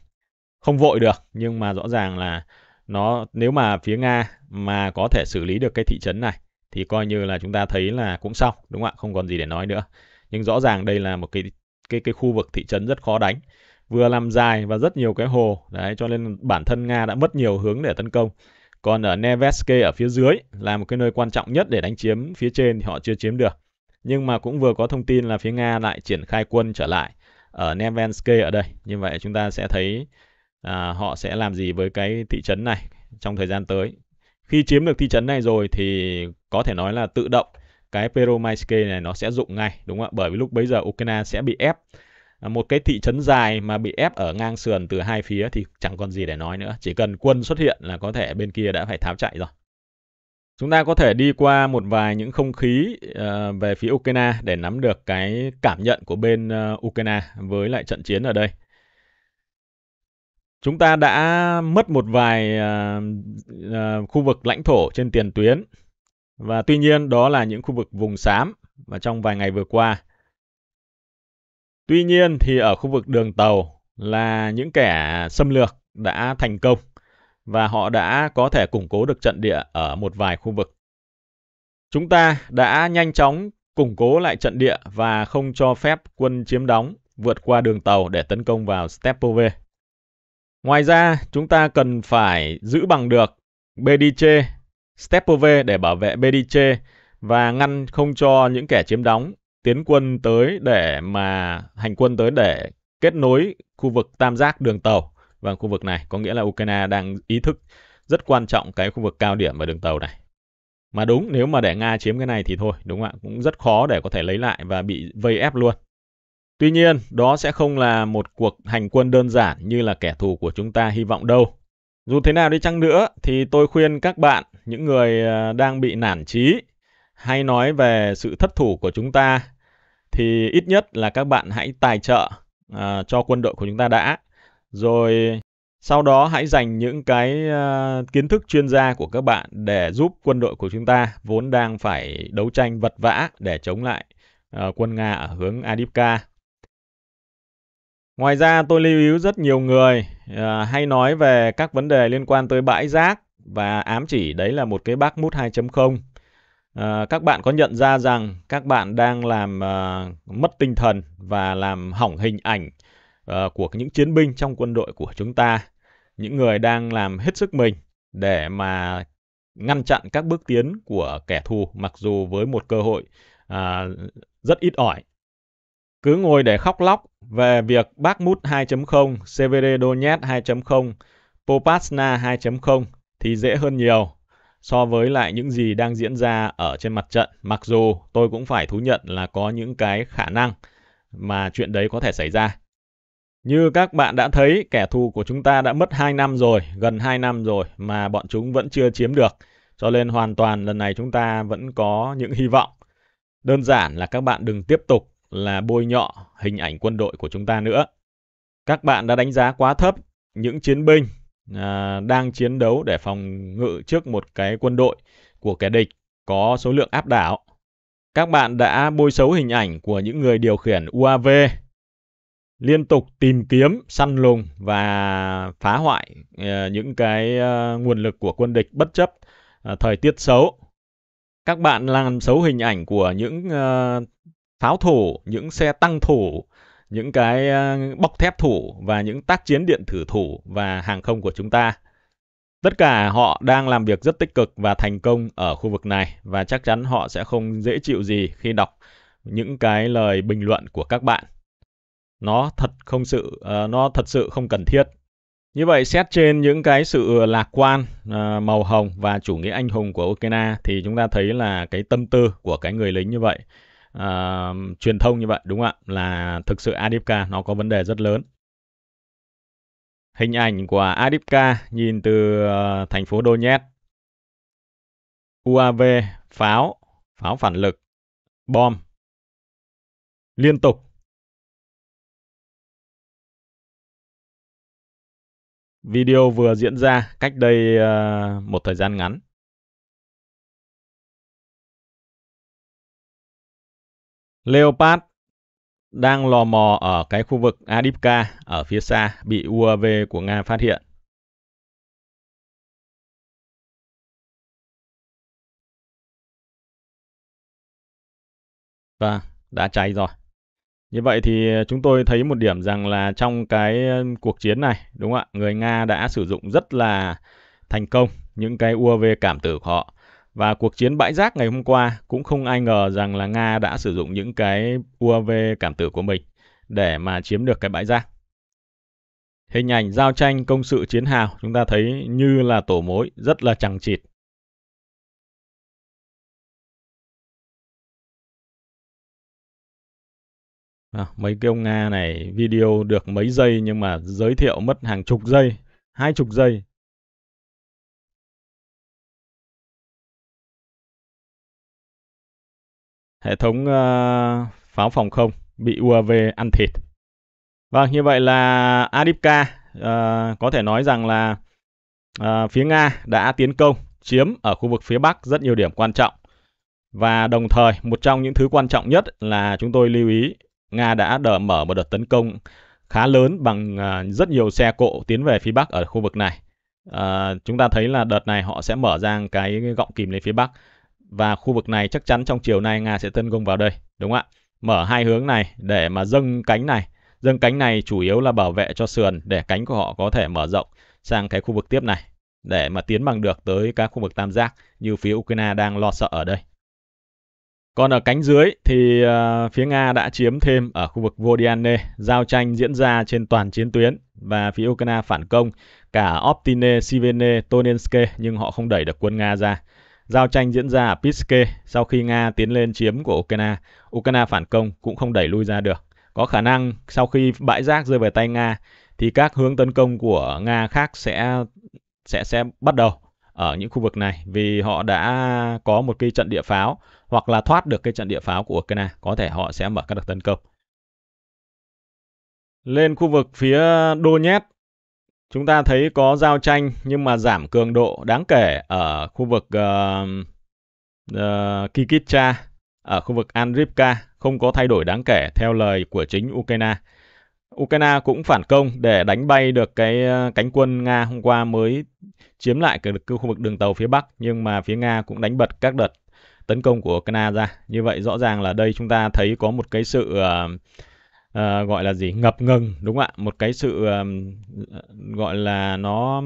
Không vội được nhưng mà rõ ràng là nó nếu mà phía Nga mà có thể xử lý được cái thị trấn này thì coi như là chúng ta thấy là cũng xong đúng không ạ? Không còn gì để nói nữa. Nhưng rõ ràng đây là một cái cái cái khu vực thị trấn rất khó đánh vừa làm dài và rất nhiều cái hồ đấy cho nên bản thân nga đã mất nhiều hướng để tấn công còn ở Neveske ở phía dưới là một cái nơi quan trọng nhất để đánh chiếm phía trên thì họ chưa chiếm được nhưng mà cũng vừa có thông tin là phía nga lại triển khai quân trở lại ở Neveske ở đây như vậy chúng ta sẽ thấy à, họ sẽ làm gì với cái thị trấn này trong thời gian tới khi chiếm được thị trấn này rồi thì có thể nói là tự động cái Peromaiske này nó sẽ dụng ngay đúng không ạ? Bởi vì lúc bấy giờ Ukraine sẽ bị ép À, một cái thị trấn dài mà bị ép ở ngang sườn từ hai phía thì chẳng còn gì để nói nữa. Chỉ cần quân xuất hiện là có thể bên kia đã phải tháo chạy rồi. Chúng ta có thể đi qua một vài những không khí uh, về phía Ukraine để nắm được cái cảm nhận của bên uh, Ukraine với lại trận chiến ở đây. Chúng ta đã mất một vài uh, uh, khu vực lãnh thổ trên tiền tuyến và tuy nhiên đó là những khu vực vùng xám và trong vài ngày vừa qua Tuy nhiên thì ở khu vực đường tàu là những kẻ xâm lược đã thành công và họ đã có thể củng cố được trận địa ở một vài khu vực. Chúng ta đã nhanh chóng củng cố lại trận địa và không cho phép quân chiếm đóng vượt qua đường tàu để tấn công vào Stepove. Ngoài ra, chúng ta cần phải giữ bằng được Bedice, Stepove để bảo vệ Bedice và ngăn không cho những kẻ chiếm đóng tiến quân tới để mà hành quân tới để kết nối khu vực tam giác đường tàu và vâng, khu vực này có nghĩa là Ukraine đang ý thức rất quan trọng cái khu vực cao điểm và đường tàu này mà đúng nếu mà để Nga chiếm cái này thì thôi đúng không ạ cũng rất khó để có thể lấy lại và bị vây ép luôn Tuy nhiên, đó sẽ không là một cuộc hành quân đơn giản như là kẻ thù của chúng ta hy vọng đâu. Dù thế nào đi chăng nữa thì tôi khuyên các bạn, những người à, đang bị nản trí hay nói về sự thất thủ của chúng ta thì ít nhất là các bạn hãy tài trợ à, cho quân đội của chúng ta đã rồi sau đó hãy dành những cái uh, kiến thức chuyên gia của các bạn để giúp quân đội của chúng ta vốn đang phải đấu tranh vật vã để chống lại uh, quân Nga ở hướng Adipka. Ngoài ra tôi lưu ý rất nhiều người uh, hay nói về các vấn đề liên quan tới bãi rác và ám chỉ đấy là một cái Bác Mút 2.0 Ờ, các bạn có nhận ra rằng các bạn đang làm à, mất tinh thần và làm hỏng hình ảnh à, của những chiến binh trong quân đội của chúng ta, những người đang làm hết sức mình để mà ngăn chặn các bước tiến của kẻ thù mặc dù với một cơ hội à, rất ít ỏi. Cứ ngồi để khóc lóc về việc Bakhmut 2.0, Severodonetsk 2.0, Popasna 2.0 thì dễ hơn nhiều so với lại những gì đang diễn ra ở trên mặt trận. Mặc dù tôi cũng phải thú nhận là có những cái khả năng mà chuyện đấy có thể xảy ra. Như các bạn đã thấy, kẻ thù của chúng ta đã mất 2 năm rồi, gần 2 năm rồi mà bọn chúng vẫn chưa chiếm được. Cho nên hoàn toàn lần này chúng ta vẫn có những hy vọng. Đơn giản là các bạn đừng tiếp tục là bôi nhọ hình ảnh quân đội của chúng ta nữa. Các bạn đã đánh giá quá thấp những chiến binh à, đang chiến đấu để phòng ngự trước một cái quân đội của kẻ địch có số lượng áp đảo. Các bạn đã bôi xấu hình ảnh của những người điều khiển UAV liên tục tìm kiếm, săn lùng và phá hoại à, những cái à, nguồn lực của quân địch bất chấp à, thời tiết xấu. Các bạn làm xấu hình ảnh của những à, pháo thủ, những xe tăng thủ, những cái ờ, bọc thép thủ và những tác chiến điện thử thủ và hàng không của chúng ta. Tất cả họ đang làm việc rất tích cực và thành công ở khu vực này và chắc chắn họ sẽ không dễ chịu gì khi đọc những cái lời bình luận của các bạn. Nó thật không sự uh, nó thật sự không cần thiết. Như vậy xét trên những cái sự lạc quan uh, màu hồng và chủ nghĩa anh hùng của Ukraine thì chúng ta thấy là cái tâm tư của cái người lính như vậy uh, truyền thông như vậy đúng không ạ là thực sự Adipka nó có vấn đề rất lớn hình ảnh của Adipka nhìn từ uh, thành phố Donetsk UAV pháo pháo phản lực bom liên tục video vừa diễn ra cách đây uh, một thời gian ngắn Leopard đang lò mò ở cái khu vực Adipka ở phía xa bị UAV của Nga phát hiện. Và vâng, đã cháy rồi. Như vậy thì chúng tôi thấy một điểm rằng là trong cái cuộc chiến này, đúng không ạ? Người Nga đã sử dụng rất là thành công những cái UAV cảm tử của họ. Và cuộc chiến bãi rác ngày hôm qua cũng không ai ngờ rằng là Nga đã sử dụng những cái UAV cảm tử của mình để mà chiếm được cái bãi rác. Hình ảnh giao tranh công sự chiến hào chúng ta thấy như là tổ mối, rất là chẳng chịt. À, mấy cái ông Nga này video được mấy giây nhưng mà giới thiệu mất hàng chục giây, hai chục giây hệ thống uh, pháo phòng không bị UAV ăn thịt. Vâng, như vậy là Adipka uh, có thể nói rằng là uh, phía Nga đã tiến công chiếm ở khu vực phía Bắc rất nhiều điểm quan trọng. Và đồng thời, một trong những thứ quan trọng nhất là chúng tôi lưu ý Nga đã đỡ mở một đợt tấn công khá lớn bằng uh, rất nhiều xe cộ tiến về phía Bắc ở khu vực này. Uh, chúng ta thấy là đợt này họ sẽ mở ra cái gọng kìm lên phía Bắc. Và khu vực này chắc chắn trong chiều nay Nga sẽ tấn công vào đây, đúng không ạ? Mở hai hướng này để mà dâng cánh này. Dâng cánh này chủ yếu là bảo vệ cho sườn để cánh của họ có thể mở rộng sang cái khu vực tiếp này để mà tiến bằng được tới các khu vực tam giác như phía Ukraine đang lo sợ ở đây. Còn ở cánh dưới thì ờ, phía Nga đã chiếm thêm ở khu vực Vodiane, giao tranh diễn ra trên toàn chiến tuyến và phía Ukraine phản công cả Optine, Sivene, Tonenske nhưng họ không đẩy được quân Nga ra. Giao tranh diễn ra ở Pitske sau khi Nga tiến lên chiếm của Ukraine. Ukraine phản công cũng không đẩy lui ra được. Có khả năng sau khi bãi rác rơi về tay Nga thì các hướng tấn công của Nga khác sẽ sẽ sẽ bắt đầu ở những khu vực này vì họ đã có một cái trận địa pháo hoặc là thoát được cái trận địa pháo của Ukraine, có thể họ sẽ mở các đợt tấn công. Lên khu vực phía Donetsk Chúng ta thấy có giao tranh nhưng mà giảm cường độ đáng kể ở khu vực uh, uh, Kikitcha, ở khu vực Andripka không có thay đổi đáng kể theo lời của chính Ukraine. Ukraine cũng phản công để đánh bay được cái ờ, cánh quân Nga hôm qua mới chiếm lại cái, cái khu vực đường tàu phía Bắc nhưng mà phía Nga cũng đánh bật các đợt tấn công của Ukraine ra. Như vậy rõ ràng là đây chúng ta thấy có một cái sự uh, à, gọi là gì ngập ngừng đúng không ạ một cái sự um, gọi là nó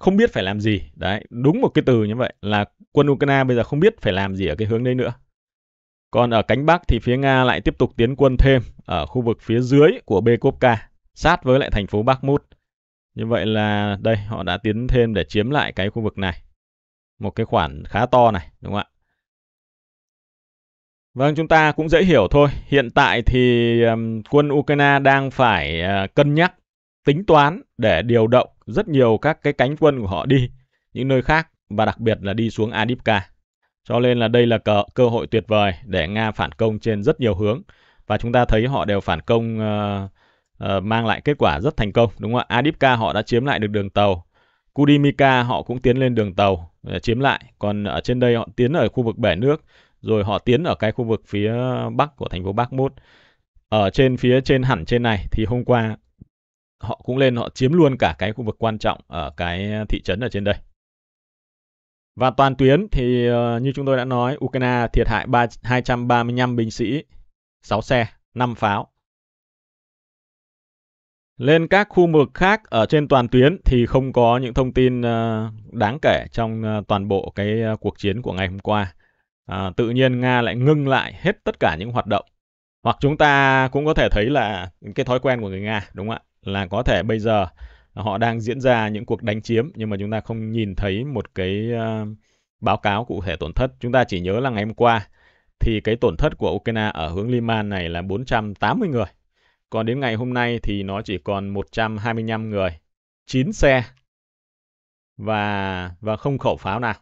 không biết phải làm gì đấy đúng một cái từ như vậy là quân Ukraine bây giờ không biết phải làm gì ở cái hướng đấy nữa còn ở cánh bắc thì phía Nga lại tiếp tục tiến quân thêm ở khu vực phía dưới của Bekovka sát với lại thành phố Bakhmut như vậy là đây họ đã tiến thêm để chiếm lại cái khu vực này một cái khoản khá to này đúng không ạ Vâng, chúng ta cũng dễ hiểu thôi. Hiện tại thì um, quân Ukraine đang phải uh, cân nhắc, tính toán để điều động rất nhiều các cái cánh quân của họ đi những nơi khác và đặc biệt là đi xuống Adipka. Cho nên là đây là cơ, cơ hội tuyệt vời để Nga phản công trên rất nhiều hướng và chúng ta thấy họ đều phản công uh, uh, mang lại kết quả rất thành công đúng không ạ? Adipka họ đã chiếm lại được đường tàu, Kudimika họ cũng tiến lên đường tàu uh, chiếm lại, còn ở trên đây họ tiến ở khu vực bể nước rồi họ tiến ở cái khu vực phía bắc của thành phố Bắc Mốt Ở trên phía trên hẳn trên này thì hôm qua họ cũng lên họ chiếm luôn cả cái khu vực quan trọng ở cái thị trấn ở trên đây. Và toàn tuyến thì ờ, như chúng tôi đã nói, Ukraine thiệt hại 3, 235 binh sĩ, 6 xe, 5 pháo. Lên các khu vực khác ở trên toàn tuyến thì không có những thông tin ờ, đáng kể trong ờ, toàn bộ cái cuộc chiến của ngày hôm qua à, tự nhiên Nga lại ngưng lại hết tất cả những hoạt động. Hoặc chúng ta cũng có thể thấy là cái thói quen của người Nga, đúng không ạ? Là có thể bây giờ họ đang diễn ra những cuộc đánh chiếm nhưng mà chúng ta không nhìn thấy một cái uh, báo cáo cụ thể tổn thất. Chúng ta chỉ nhớ là ngày hôm qua thì cái tổn thất của Ukraine ở hướng Liman này là 480 người. Còn đến ngày hôm nay thì nó chỉ còn 125 người, 9 xe và và không khẩu pháo nào.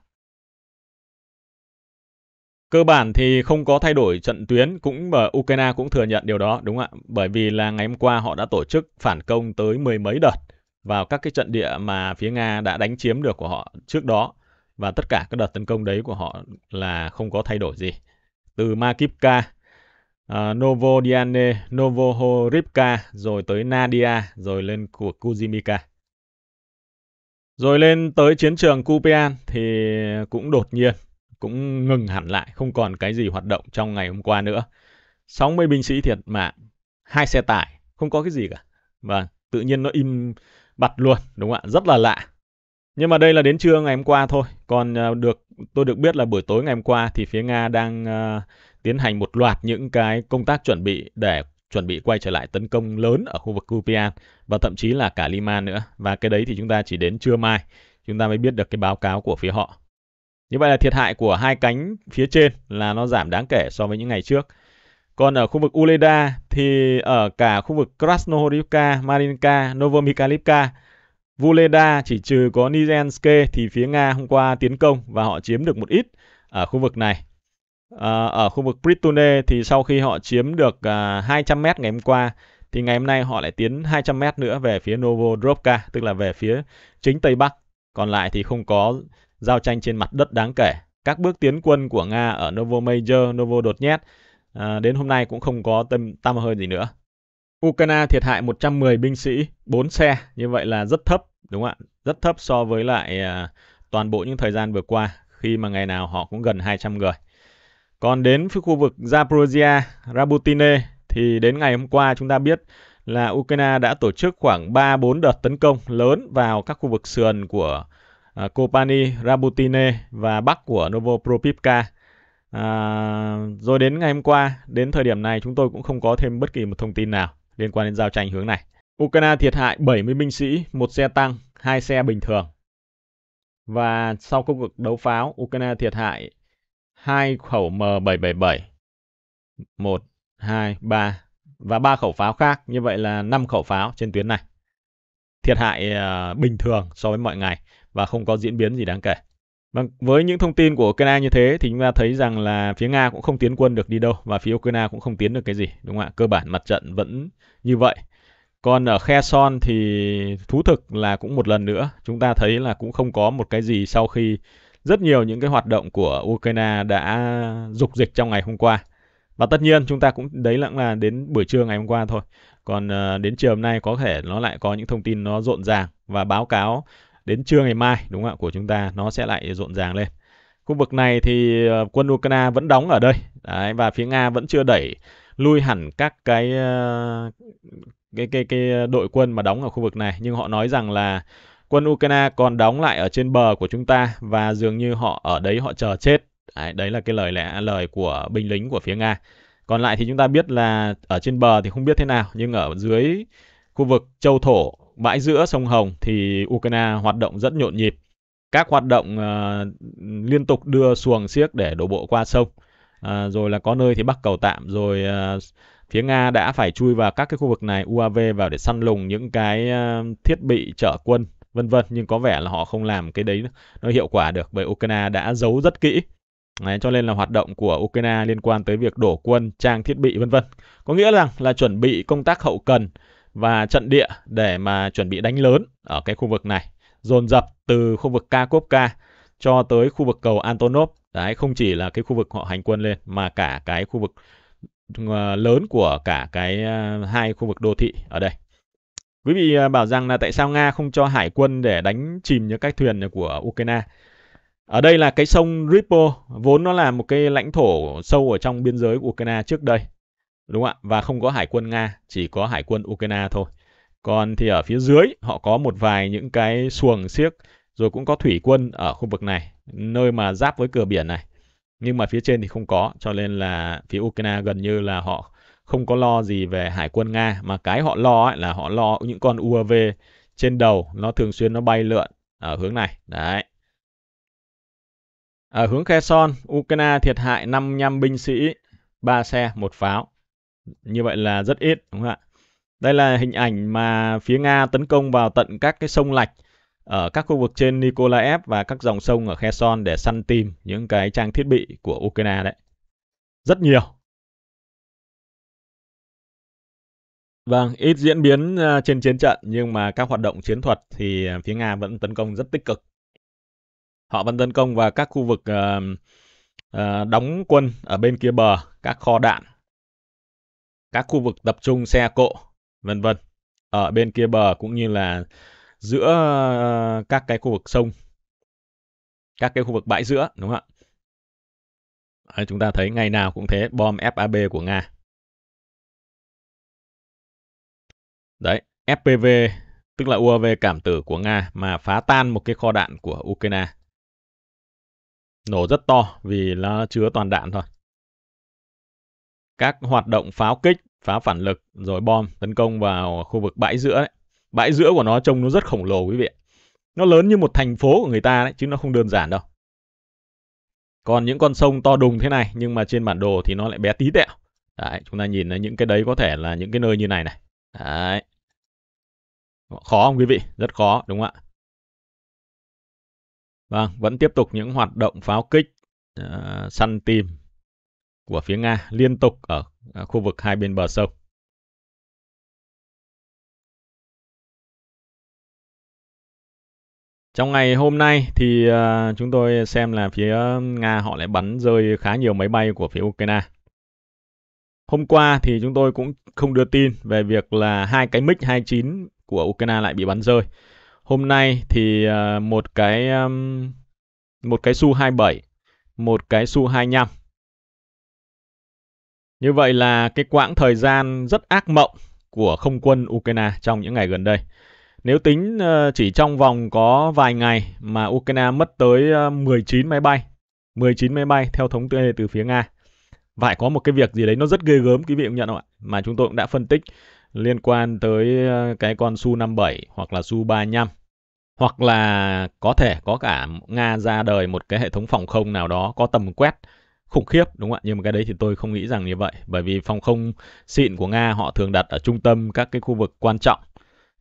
Cơ bản thì không có thay đổi trận tuyến cũng và Ukraine cũng thừa nhận điều đó đúng không ạ? Bởi vì là ngày hôm qua họ đã tổ chức phản công tới mười mấy đợt vào các cái trận địa mà phía Nga đã đánh chiếm được của họ trước đó và tất cả các đợt tấn công đấy của họ là không có thay đổi gì. Từ Makivka, uh, ờ, Novodiane, Novohorivka rồi tới Nadia rồi lên của Kuzimika. Rồi lên tới chiến trường Kupian thì cũng đột nhiên cũng ngừng hẳn lại, không còn cái gì hoạt động trong ngày hôm qua nữa. 60 binh sĩ thiệt mạng, hai xe tải, không có cái gì cả. Và vâng, tự nhiên nó im bặt luôn, đúng không ạ? Rất là lạ. Nhưng mà đây là đến trưa ngày hôm qua thôi. Còn à, được tôi được biết là buổi tối ngày hôm qua thì phía Nga đang uh, tiến hành một loạt những cái công tác chuẩn bị để chuẩn bị quay trở lại tấn công lớn ở khu vực Kupian và thậm chí là cả Lima nữa. Và cái đấy thì chúng ta chỉ đến trưa mai chúng ta mới biết được cái báo cáo của phía họ. Như vậy là thiệt hại của hai cánh phía trên là nó giảm đáng kể so với những ngày trước. Còn ở khu vực Uleda thì ở cả khu vực Krasnohorivka, Marinka, Novomikhailivka, Vuleda chỉ trừ có Nizhenske thì phía Nga hôm qua tiến công và họ chiếm được một ít ở khu vực này. Ờ, ở khu vực Pritune thì sau khi họ chiếm được 200 à, m ngày hôm qua thì ngày hôm nay họ lại tiến 200 m nữa về phía Novodrovka, tức là về phía chính Tây Bắc. Còn lại thì không có giao tranh trên mặt đất đáng kể. Các bước tiến quân của Nga ở Novomajor, Novodonetsk à, đến hôm nay cũng không có tâm tâm hơi gì nữa. Ukraine thiệt hại 110 binh sĩ, 4 xe, như vậy là rất thấp, đúng không ạ? Rất thấp so với lại à, toàn bộ những thời gian vừa qua khi mà ngày nào họ cũng gần 200 người. Còn đến phía khu vực Zaporozhia, Rabutine thì đến ngày hôm qua chúng ta biết là Ukraine đã tổ chức khoảng 3-4 đợt tấn công lớn vào các khu vực sườn của uh, à, Kopani Rabutine và Bắc của Novopropivka. À, rồi đến ngày hôm qua, đến thời điểm này chúng tôi cũng không có thêm bất kỳ một thông tin nào liên quan đến giao tranh hướng này. Ukraine thiệt hại 70 binh sĩ, một xe tăng, hai xe bình thường. Và sau công cuộc đấu pháo, Ukraine thiệt hại hai khẩu M777, 1, 2, 3 và ba khẩu pháo khác. Như vậy là 5 khẩu pháo trên tuyến này. Thiệt hại uh, bình thường so với mọi ngày và không có diễn biến gì đáng kể. Và vâng, với những thông tin của Ukraine như thế thì chúng ta thấy rằng là phía Nga cũng không tiến quân được đi đâu và phía Ukraine cũng không tiến được cái gì, đúng không ạ? Cơ bản mặt trận vẫn như vậy. Còn ở Kherson thì thú thực là cũng một lần nữa chúng ta thấy là cũng không có một cái gì sau khi rất nhiều những cái hoạt động của Ukraine đã dục dịch trong ngày hôm qua. Và tất nhiên chúng ta cũng đấy lặng là đến buổi trưa ngày hôm qua thôi. Còn ờ, đến chiều hôm nay có thể nó lại có những thông tin nó rộn ràng và báo cáo đến trưa ngày mai đúng không ạ của chúng ta nó sẽ lại rộn ràng lên khu vực này thì ờ, quân Ukraine vẫn đóng ở đây đấy, và phía Nga vẫn chưa đẩy lui hẳn các cái ờ, cái cái cái đội quân mà đóng ở khu vực này nhưng họ nói rằng là quân Ukraine còn đóng lại ở trên bờ của chúng ta và dường như họ ở đấy họ chờ chết đấy, đấy là cái lời lẽ lời của binh lính của phía Nga còn lại thì chúng ta biết là ở trên bờ thì không biết thế nào nhưng ở dưới khu vực châu thổ bãi giữa sông Hồng thì Ukraine hoạt động rất nhộn nhịp. Các hoạt động uh, liên tục đưa xuồng xiếc để đổ bộ qua sông. Uh, rồi là có nơi thì bắt cầu tạm rồi uh, phía Nga đã phải chui vào các cái khu vực này UAV vào để săn lùng những cái uh, thiết bị chở quân vân vân nhưng có vẻ là họ không làm cái đấy nó hiệu quả được bởi Ukraine đã giấu rất kỹ. Đấy, cho nên là hoạt động của Ukraine liên quan tới việc đổ quân, trang thiết bị vân vân. Có nghĩa rằng là chuẩn bị công tác hậu cần và trận địa để mà chuẩn bị đánh lớn ở cái khu vực này, dồn dập từ khu vực Kakovka cho tới khu vực cầu Antonov. Đấy, không chỉ là cái khu vực họ hành quân lên mà cả cái khu vực ờ, lớn của cả cái ờ, hai khu vực đô thị ở đây. Quý vị ờ, bảo rằng là tại sao Nga không cho hải quân để đánh chìm những cái thuyền của Ukraine? Ở đây là cái sông Ripo, vốn nó là một cái lãnh thổ sâu ở trong biên giới của Ukraine trước đây đúng không ạ? Và không có hải quân Nga, chỉ có hải quân Ukraine thôi. Còn thì ở phía dưới họ có một vài những cái xuồng siếc rồi cũng có thủy quân ở khu vực này, nơi mà giáp với cửa biển này. Nhưng mà phía trên thì không có, cho nên là phía Ukraine gần như là họ không có lo gì về hải quân Nga mà cái họ lo ấy là họ lo những con UAV trên đầu nó thường xuyên nó bay lượn ở hướng này. Đấy. Ở hướng Kherson, Ukraine thiệt hại 55 binh sĩ, 3 xe, một pháo. Như vậy là rất ít đúng không ạ? Đây là hình ảnh mà phía Nga tấn công vào tận các cái sông lạch ở các khu vực trên Nikolaev và các dòng sông ở Kherson để săn tìm những cái trang thiết bị của Ukraine đấy. Rất nhiều. Vâng, ít diễn biến à, trên chiến trận nhưng mà các hoạt động chiến thuật thì à, phía Nga vẫn tấn công rất tích cực. Họ vẫn tấn công vào các khu vực uh, uh, đóng quân ở bên kia bờ, các kho đạn các khu vực tập trung xe cộ, vân vân. Ở bên kia bờ cũng như là giữa ờ, các cái khu vực sông, các cái khu vực bãi giữa, đúng không ạ? Chúng ta thấy ngày nào cũng thế, bom FAB của Nga. Đấy, FPV tức là UAV cảm tử của Nga mà phá tan một cái kho đạn của Ukraine. Nổ rất to vì nó chứa toàn đạn thôi. Các hoạt động pháo kích phá phản lực rồi bom tấn công vào khu vực bãi giữa đấy. Bãi giữa của nó trông nó rất khổng lồ quý vị Nó lớn như một thành phố của người ta đấy chứ nó không đơn giản đâu. Còn những con sông to đùng thế này nhưng mà trên bản đồ thì nó lại bé tí tẹo. Đấy, chúng ta nhìn là những cái đấy có thể là những cái nơi như này này. Đấy. Khó không quý vị? Rất khó đúng không ạ? Vâng, vẫn tiếp tục những hoạt động pháo kích uh, săn tìm của phía Nga liên tục ở Ờ, khu vực hai bên bờ sông. Trong ngày hôm nay thì ờ, chúng tôi xem là phía Nga họ lại bắn rơi khá nhiều máy bay của phía Ukraine. Hôm qua thì chúng tôi cũng không đưa tin về việc là hai cái MiG-29 của Ukraine lại bị bắn rơi. Hôm nay thì ờ, một cái một cái Su-27, một cái Su-25 như vậy là cái quãng thời gian rất ác mộng của không quân Ukraine trong những ngày gần đây. Nếu tính ờ, chỉ trong vòng có vài ngày mà Ukraine mất tới 19 ờ, máy bay, 19 máy bay theo thống kê từ phía Nga. Vậy có một cái việc gì đấy nó rất ghê gớm quý vị cũng nhận không ạ? Mà chúng tôi cũng đã phân tích liên quan tới ờ, cái con Su-57 hoặc là Su-35 hoặc là có thể có cả Nga ra đời một cái hệ thống phòng không nào đó có tầm quét khủng khiếp đúng không ạ nhưng mà cái đấy thì tôi không nghĩ rằng như vậy bởi vì phòng không xịn của nga họ thường đặt ở trung tâm các cái khu vực quan trọng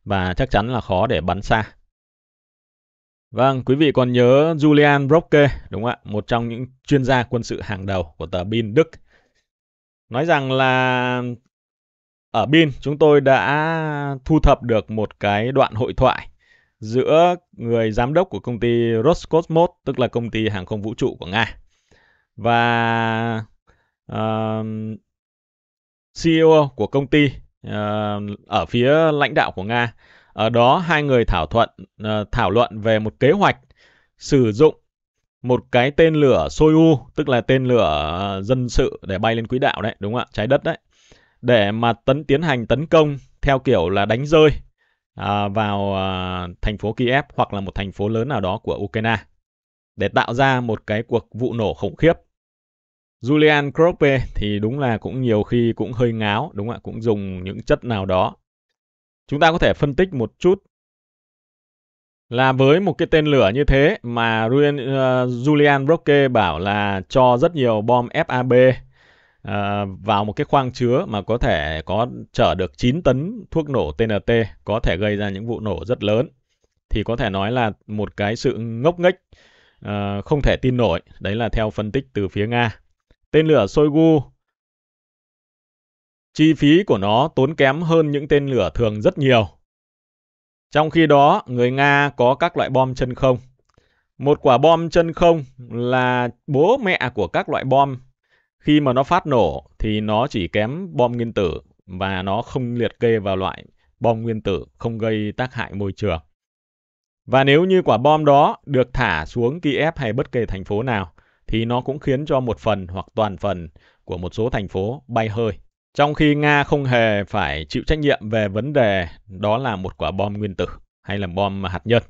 và chắc chắn là khó để bắn xa Vâng, quý vị còn nhớ Julian Brocke, đúng không ạ? Một trong những chuyên gia quân sự hàng đầu của tờ Bin Đức. Nói rằng là ở Bin chúng tôi đã thu thập được một cái đoạn hội thoại giữa người giám đốc của công ty Roscosmos, tức là công ty hàng không vũ trụ của Nga, và uh, CEO của công ty uh, ở phía lãnh đạo của Nga. Ở đó hai người thảo thuận uh, thảo luận về một kế hoạch sử dụng một cái tên lửa Soyuz, tức là tên lửa ờ, dân sự để bay lên quỹ đạo đấy, đúng không ạ? Trái đất đấy. Để mà tấn tiến hành tấn công theo kiểu là đánh rơi à, vào à, thành phố Kiev hoặc là một thành phố lớn nào đó của Ukraine để tạo ra một cái cuộc vụ nổ khủng khiếp Julian Crope thì đúng là cũng nhiều khi cũng hơi ngáo, đúng không ạ? Cũng dùng những chất nào đó. Chúng ta có thể phân tích một chút là với một cái tên lửa như thế mà ờ, Julian Brocke bảo là cho rất nhiều bom FAB ờ, vào một cái khoang chứa mà có thể có chở được 9 tấn thuốc nổ TNT có thể gây ra những vụ nổ rất lớn thì có thể nói là một cái sự ngốc nghếch ờ, không thể tin nổi đấy là theo phân tích từ phía Nga Tên lửa Soyuz Chi phí của nó tốn kém hơn những tên lửa thường rất nhiều. Trong khi đó, người Nga có các loại bom chân không. Một quả bom chân không là bố mẹ của các loại bom. Khi mà nó phát nổ thì nó chỉ kém bom nguyên tử và nó không liệt kê vào loại bom nguyên tử không gây tác hại môi trường. Và nếu như quả bom đó được thả xuống Kiev hay bất kỳ thành phố nào, thì nó cũng khiến cho một phần hoặc toàn phần của một số thành phố bay hơi. Trong khi Nga không hề phải chịu trách nhiệm về vấn đề đó là một quả bom nguyên tử hay là bom hạt nhân.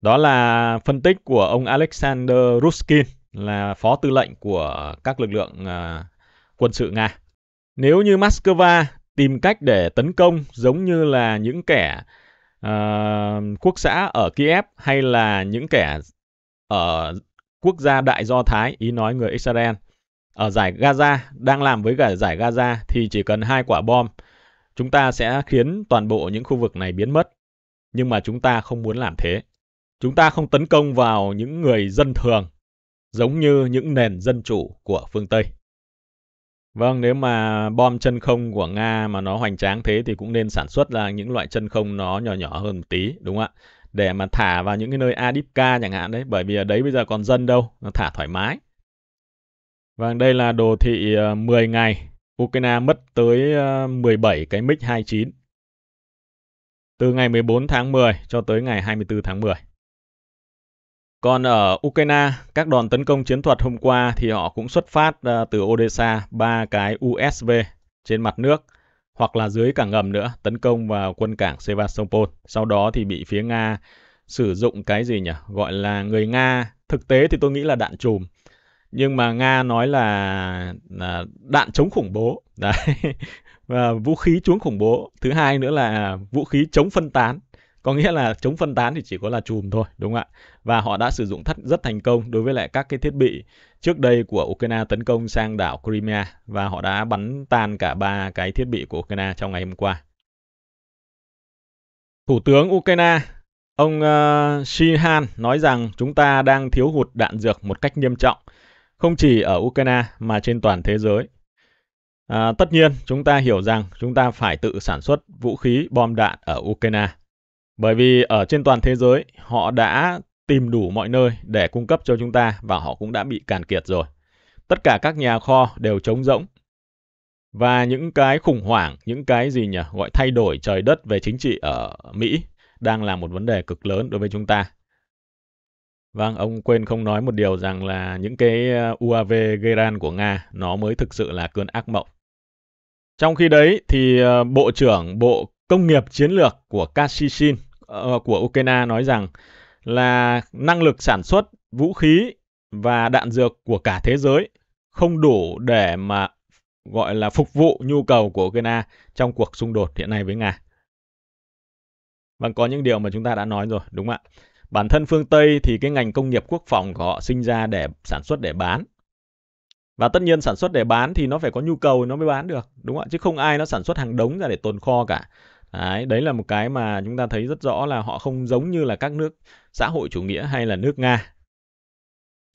Đó là phân tích của ông Alexander Ruskin là phó tư lệnh của các lực lượng à, quân sự Nga. Nếu như Moscow tìm cách để tấn công giống như là những kẻ uh, quốc xã ở Kiev hay là những kẻ ở quốc gia Đại Do Thái, ý nói người Israel, ở giải Gaza đang làm với cả giải Gaza thì chỉ cần hai quả bom, chúng ta sẽ khiến toàn bộ những khu vực này biến mất. Nhưng mà chúng ta không muốn làm thế. Chúng ta không tấn công vào những người dân thường, giống như những nền dân chủ của phương Tây. Vâng, nếu mà bom chân không của Nga mà nó hoành tráng thế thì cũng nên sản xuất ra những loại chân không nó nhỏ nhỏ hơn một tí, đúng không ạ? để mà thả vào những cái nơi Adipka chẳng hạn đấy bởi vì ở đấy bây giờ còn dân đâu nó thả thoải mái Vâng, đây là đồ thị 10 ờ, ngày. Ukraine mất tới 17 ờ, cái MiG-29. Từ ngày 14 tháng 10 cho tới ngày 24 tháng 10. Còn ở Ukraine, các đòn tấn công chiến thuật hôm qua thì họ cũng xuất phát ờ, từ Odessa ba cái USV trên mặt nước hoặc là dưới cảng ngầm nữa tấn công vào quân cảng Sevastopol. Sau đó thì bị phía Nga sử dụng cái gì nhỉ? Gọi là người Nga. Thực tế thì tôi nghĩ là đạn chùm. Nhưng mà Nga nói là, là đạn chống khủng bố. Đấy. Và vũ khí chống khủng bố. Thứ hai nữa là vũ khí chống phân tán. Có nghĩa là chống phân tán thì chỉ có là chùm thôi, đúng không ạ? và họ đã sử dụng thất rất thành công đối với lại các cái thiết bị trước đây của Ukraine tấn công sang đảo Crimea và họ đã bắn tan cả ba cái thiết bị của Ukraine trong ngày hôm qua. Thủ tướng Ukraine ông uh, ờ, Shihan nói rằng chúng ta đang thiếu hụt đạn dược một cách nghiêm trọng, không chỉ ở Ukraine mà trên toàn thế giới. À, tất nhiên, chúng ta hiểu rằng chúng ta phải tự sản xuất vũ khí bom đạn ở Ukraine. Bởi vì ở trên toàn thế giới, họ đã tìm đủ mọi nơi để cung cấp cho chúng ta và họ cũng đã bị càn kiệt rồi. Tất cả các nhà kho đều trống rỗng. Và những cái khủng hoảng, những cái gì nhỉ, gọi thay đổi trời đất về chính trị ở Mỹ đang là một vấn đề cực lớn đối với chúng ta. Vâng, ông quên không nói một điều rằng là những cái UAV uh, Geran của Nga nó mới thực sự là cơn ác mộng. Trong khi đấy thì uh, Bộ trưởng Bộ Công nghiệp Chiến lược của Kashishin uh, của Ukraine nói rằng là năng lực sản xuất vũ khí và đạn dược của cả thế giới không đủ để mà gọi là phục vụ nhu cầu của Ukraine trong cuộc xung đột hiện nay với Nga. Vâng, có những điều mà chúng ta đã nói rồi, đúng không ạ? Bản thân phương Tây thì cái ngành công nghiệp quốc phòng của họ sinh ra để sản xuất để bán. Và tất nhiên sản xuất để bán thì nó phải có nhu cầu nó mới bán được, đúng không ạ? Chứ không ai nó sản xuất hàng đống ra để tồn kho cả. Đấy, đấy là một cái mà chúng ta thấy rất rõ là họ không giống như là các nước xã hội chủ nghĩa hay là nước Nga.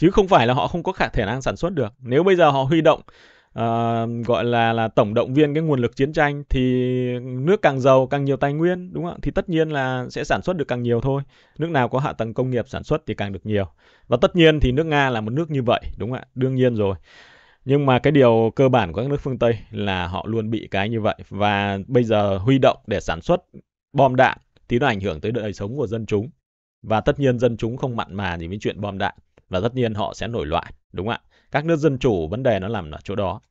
Chứ không phải là họ không có khả thể năng sản xuất được. Nếu bây giờ họ huy động uh, gọi là là tổng động viên cái nguồn lực chiến tranh thì nước càng giàu càng nhiều tài nguyên đúng không ạ? Thì tất nhiên là sẽ sản xuất được càng nhiều thôi. Nước nào có hạ tầng công nghiệp sản xuất thì càng được nhiều. Và tất nhiên thì nước Nga là một nước như vậy đúng không ạ? Đương nhiên rồi nhưng mà cái điều cơ bản của các nước phương Tây là họ luôn bị cái như vậy và bây giờ huy động để sản xuất bom đạn thì nó ảnh hưởng tới đời sống của dân chúng và tất nhiên dân chúng không mặn mà gì với chuyện bom đạn và tất nhiên họ sẽ nổi loạn đúng không ạ các nước dân chủ vấn đề nó nằm ở chỗ đó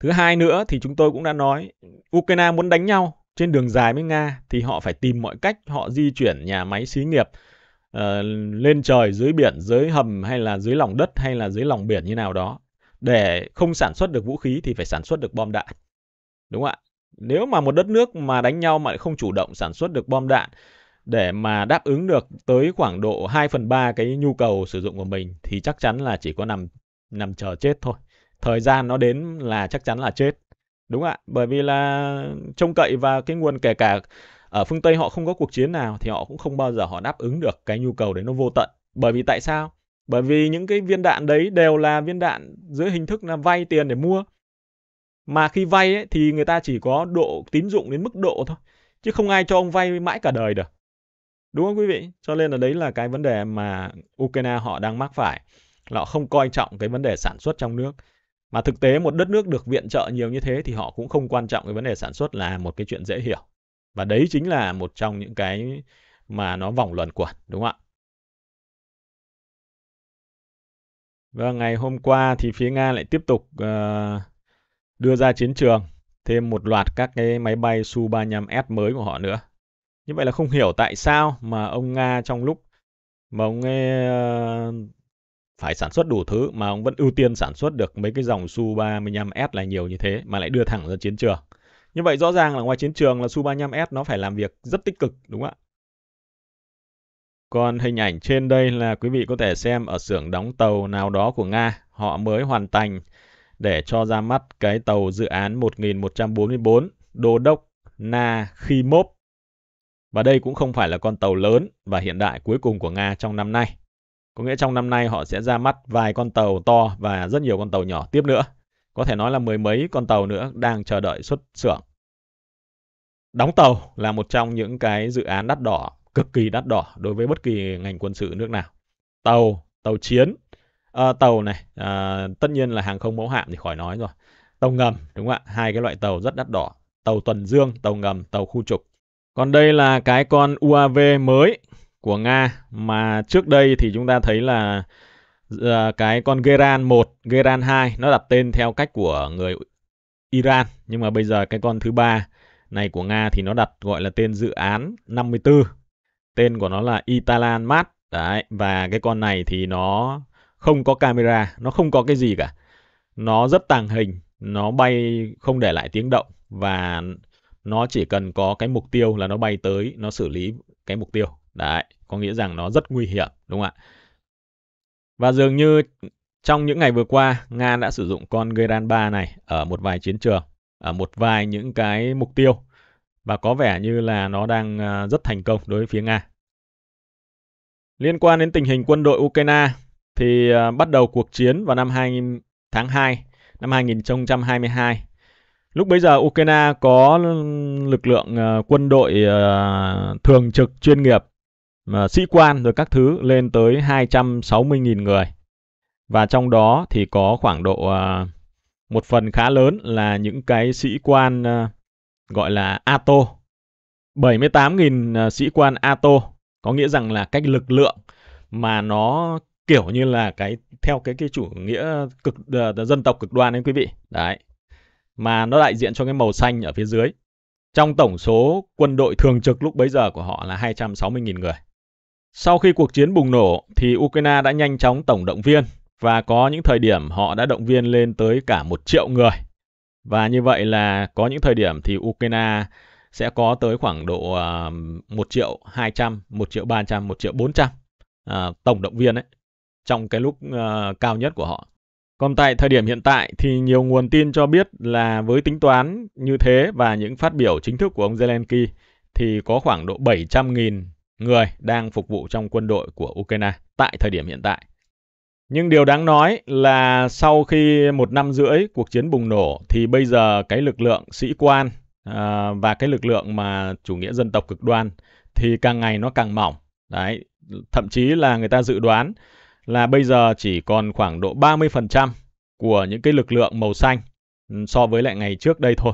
thứ hai nữa thì chúng tôi cũng đã nói ukraine muốn đánh nhau trên đường dài với nga thì họ phải tìm mọi cách họ di chuyển nhà máy xí nghiệp uh, lên trời dưới biển dưới hầm hay là dưới lòng đất hay là dưới lòng biển như nào đó để không sản xuất được vũ khí thì phải sản xuất được bom đạn. Đúng không ạ? Nếu mà một đất nước mà đánh nhau mà lại không chủ động sản xuất được bom đạn để mà đáp ứng được tới khoảng độ 2 phần 3 cái nhu cầu sử dụng của mình thì chắc chắn là chỉ có nằm nằm chờ chết thôi. Thời gian nó đến là chắc chắn là chết. Đúng ạ, bởi vì là trông cậy và cái nguồn kể cả ở phương Tây họ không có cuộc chiến nào thì họ cũng không bao giờ họ đáp ứng được cái nhu cầu đấy nó vô tận. Bởi vì tại sao? bởi vì những cái viên đạn đấy đều là viên đạn dưới hình thức là vay tiền để mua mà khi vay ấy, thì người ta chỉ có độ tín dụng đến mức độ thôi chứ không ai cho ông vay mãi cả đời được đúng không quý vị cho nên là đấy là cái vấn đề mà ukraine họ đang mắc phải là họ không coi trọng cái vấn đề sản xuất trong nước mà thực tế một đất nước được viện trợ nhiều như thế thì họ cũng không quan trọng cái vấn đề sản xuất là một cái chuyện dễ hiểu và đấy chính là một trong những cái mà nó vòng luẩn quẩn đúng không ạ Và vâng, ngày hôm qua thì phía Nga lại tiếp tục uh, đưa ra chiến trường thêm một loạt các cái máy bay Su-35S mới của họ nữa. Như vậy là không hiểu tại sao mà ông Nga trong lúc mà ông ấy ờ, uh, phải sản xuất đủ thứ mà ông vẫn ưu tiên sản xuất được mấy cái dòng Su-35S là nhiều như thế mà lại đưa thẳng ra chiến trường. Như vậy rõ ràng là ngoài chiến trường là Su-35S nó phải làm việc rất tích cực đúng không ạ? Còn hình ảnh trên đây là quý vị có thể xem ở xưởng đóng tàu nào đó của Nga, họ mới hoàn thành để cho ra mắt cái tàu dự án 1144 Đô đốc Na Khimov. Và đây cũng không phải là con tàu lớn và hiện đại cuối cùng của Nga trong năm nay. Có nghĩa trong năm nay họ sẽ ra mắt vài con tàu to và rất nhiều con tàu nhỏ tiếp nữa. Có thể nói là mười mấy con tàu nữa đang chờ đợi xuất xưởng. Đóng tàu là một trong những cái dự án đắt đỏ cực kỳ đắt đỏ đối với bất kỳ ngành quân sự nước nào. Tàu, tàu chiến, à, tàu này, à, tất nhiên là hàng không mẫu hạm thì khỏi nói rồi. Tàu ngầm, đúng không ạ? Hai cái loại tàu rất đắt đỏ. Tàu tuần dương, tàu ngầm, tàu khu trục. Còn đây là cái con UAV mới của Nga mà trước đây thì chúng ta thấy là uh, cái con Geran 1, Geran 2 nó đặt tên theo cách của người Iran nhưng mà bây giờ cái con thứ ba này của Nga thì nó đặt gọi là tên dự án 54 tên của nó là Italan Mat đấy và cái con này thì nó không có camera nó không có cái gì cả nó rất tàng hình nó bay không để lại tiếng động và nó chỉ cần có cái mục tiêu là nó bay tới nó xử lý cái mục tiêu đấy có nghĩa rằng nó rất nguy hiểm đúng không ạ và dường như trong những ngày vừa qua nga đã sử dụng con Geran 3 này ở một vài chiến trường ở một vài những cái mục tiêu và có vẻ như là nó đang ờ, rất thành công đối với phía Nga. Liên quan đến tình hình quân đội Ukraine thì ờ, bắt đầu cuộc chiến vào năm 2 tháng 2 năm 2022. Lúc bấy giờ Ukraine có lực lượng ờ, quân đội thường trực chuyên nghiệp, sĩ quan rồi các thứ lên tới 260.000 người. Và trong đó thì có khoảng độ một phần khá lớn là những cái sĩ quan gọi là ATO. 78.000 à, sĩ quan ATO có nghĩa rằng là cách lực lượng mà nó kiểu như là cái theo cái cái chủ nghĩa cực à, dân tộc cực đoan đấy quý vị. Đấy. Mà nó đại diện cho cái màu xanh ở phía dưới. Trong tổng số quân đội thường trực lúc bấy giờ của họ là 260.000 người. Sau khi cuộc chiến bùng nổ thì Ukraine đã nhanh chóng tổng động viên và có những thời điểm họ đã động viên lên tới cả một triệu người và như vậy là có những thời điểm thì Ukraine sẽ có tới khoảng độ uh, à, 1 triệu 200, 1 triệu 300, 1 triệu 400 uh, à, tổng động viên ấy trong cái lúc à, cao nhất của họ. Còn tại thời điểm hiện tại thì nhiều nguồn tin cho biết là với tính toán như thế và những phát biểu chính thức của ông Zelensky thì có khoảng độ 700.000 người đang phục vụ trong quân đội của Ukraine tại thời điểm hiện tại. Nhưng điều đáng nói là sau khi một năm rưỡi cuộc chiến bùng nổ thì bây giờ cái lực lượng sĩ quan à, và cái lực lượng mà chủ nghĩa dân tộc cực đoan thì càng ngày nó càng mỏng. Đấy, thậm chí là người ta dự đoán là bây giờ chỉ còn khoảng độ 30% của những cái lực lượng màu xanh ừ, so với lại ngày trước đây thôi.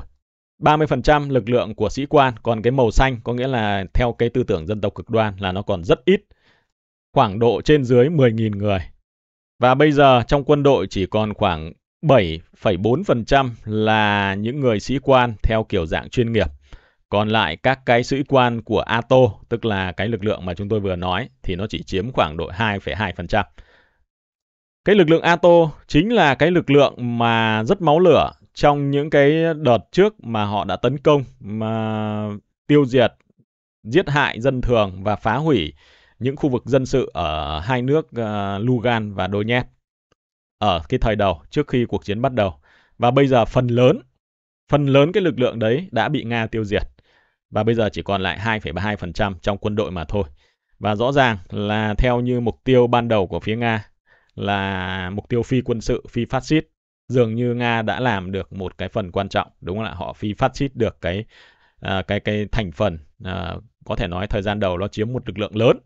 30% lực lượng của sĩ quan, còn cái màu xanh có nghĩa là theo cái tư tưởng dân tộc cực đoan là nó còn rất ít, khoảng độ trên dưới 10.000 người và bây giờ trong quân đội chỉ còn khoảng 7,4% là những người sĩ quan theo kiểu dạng chuyên nghiệp. Còn lại các cái sĩ quan của ATO, tức là cái lực lượng mà chúng tôi vừa nói, thì nó chỉ chiếm khoảng độ 2,2%. Cái lực lượng ATO chính là cái lực lượng mà rất máu lửa trong những cái đợt trước mà họ đã tấn công, mà tiêu diệt, giết hại dân thường và phá hủy những khu vực dân sự ở hai nước ờ, Lugan và Donetsk ở cái thời đầu trước khi cuộc chiến bắt đầu. Và bây giờ phần lớn phần lớn cái lực lượng đấy đã bị Nga tiêu diệt và bây giờ chỉ còn lại 2,32% trong quân đội mà thôi. Và rõ ràng là theo như mục tiêu ban đầu của phía Nga là mục tiêu phi quân sự, phi phát xít, dường như Nga đã làm được một cái phần quan trọng, đúng không ạ? Họ phi phát xít được cái À, cái cái thành phần à, có thể nói thời gian đầu nó chiếm một lực lượng lớn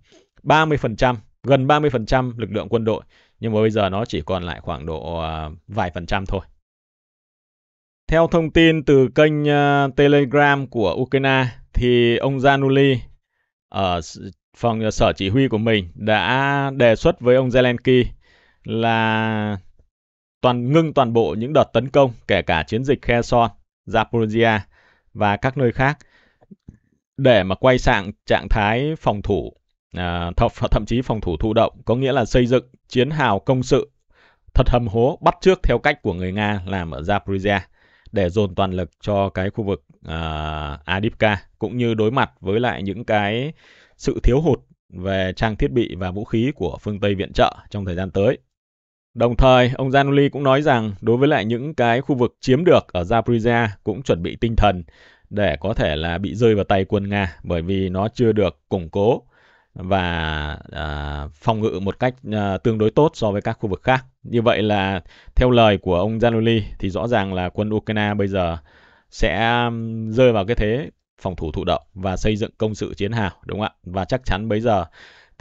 30% gần 30% lực lượng quân đội nhưng mà bây giờ nó chỉ còn lại khoảng độ à, vài phần trăm thôi. Theo thông tin từ kênh uh, Telegram của Ukraine thì ông januli ở phòng à, sở chỉ huy của mình đã đề xuất với ông Zelensky là toàn ngưng toàn bộ những đợt tấn công kể cả chiến dịch Kherson, Zaporizhia và các nơi khác để mà quay sang trạng thái phòng thủ à, thậm, chí phòng thủ thụ động có nghĩa là xây dựng chiến hào công sự thật hầm hố bắt trước theo cách của người Nga làm ở Zaporizhia để dồn toàn lực cho cái khu vực à, Adipka cũng như đối mặt với lại những cái sự thiếu hụt về trang thiết bị và vũ khí của phương Tây viện trợ trong thời gian tới. Đồng thời, ông Zanuli cũng nói rằng đối với lại những cái khu vực chiếm được ở Zaporizhia cũng chuẩn bị tinh thần để có thể là bị rơi vào tay quân Nga bởi vì nó chưa được củng cố và à, phòng ngự một cách à, tương đối tốt so với các khu vực khác. Như vậy là theo lời của ông Zanuli thì rõ ràng là quân Ukraine bây giờ sẽ rơi vào cái thế phòng thủ thụ động và xây dựng công sự chiến hào đúng không ạ? Và chắc chắn bây giờ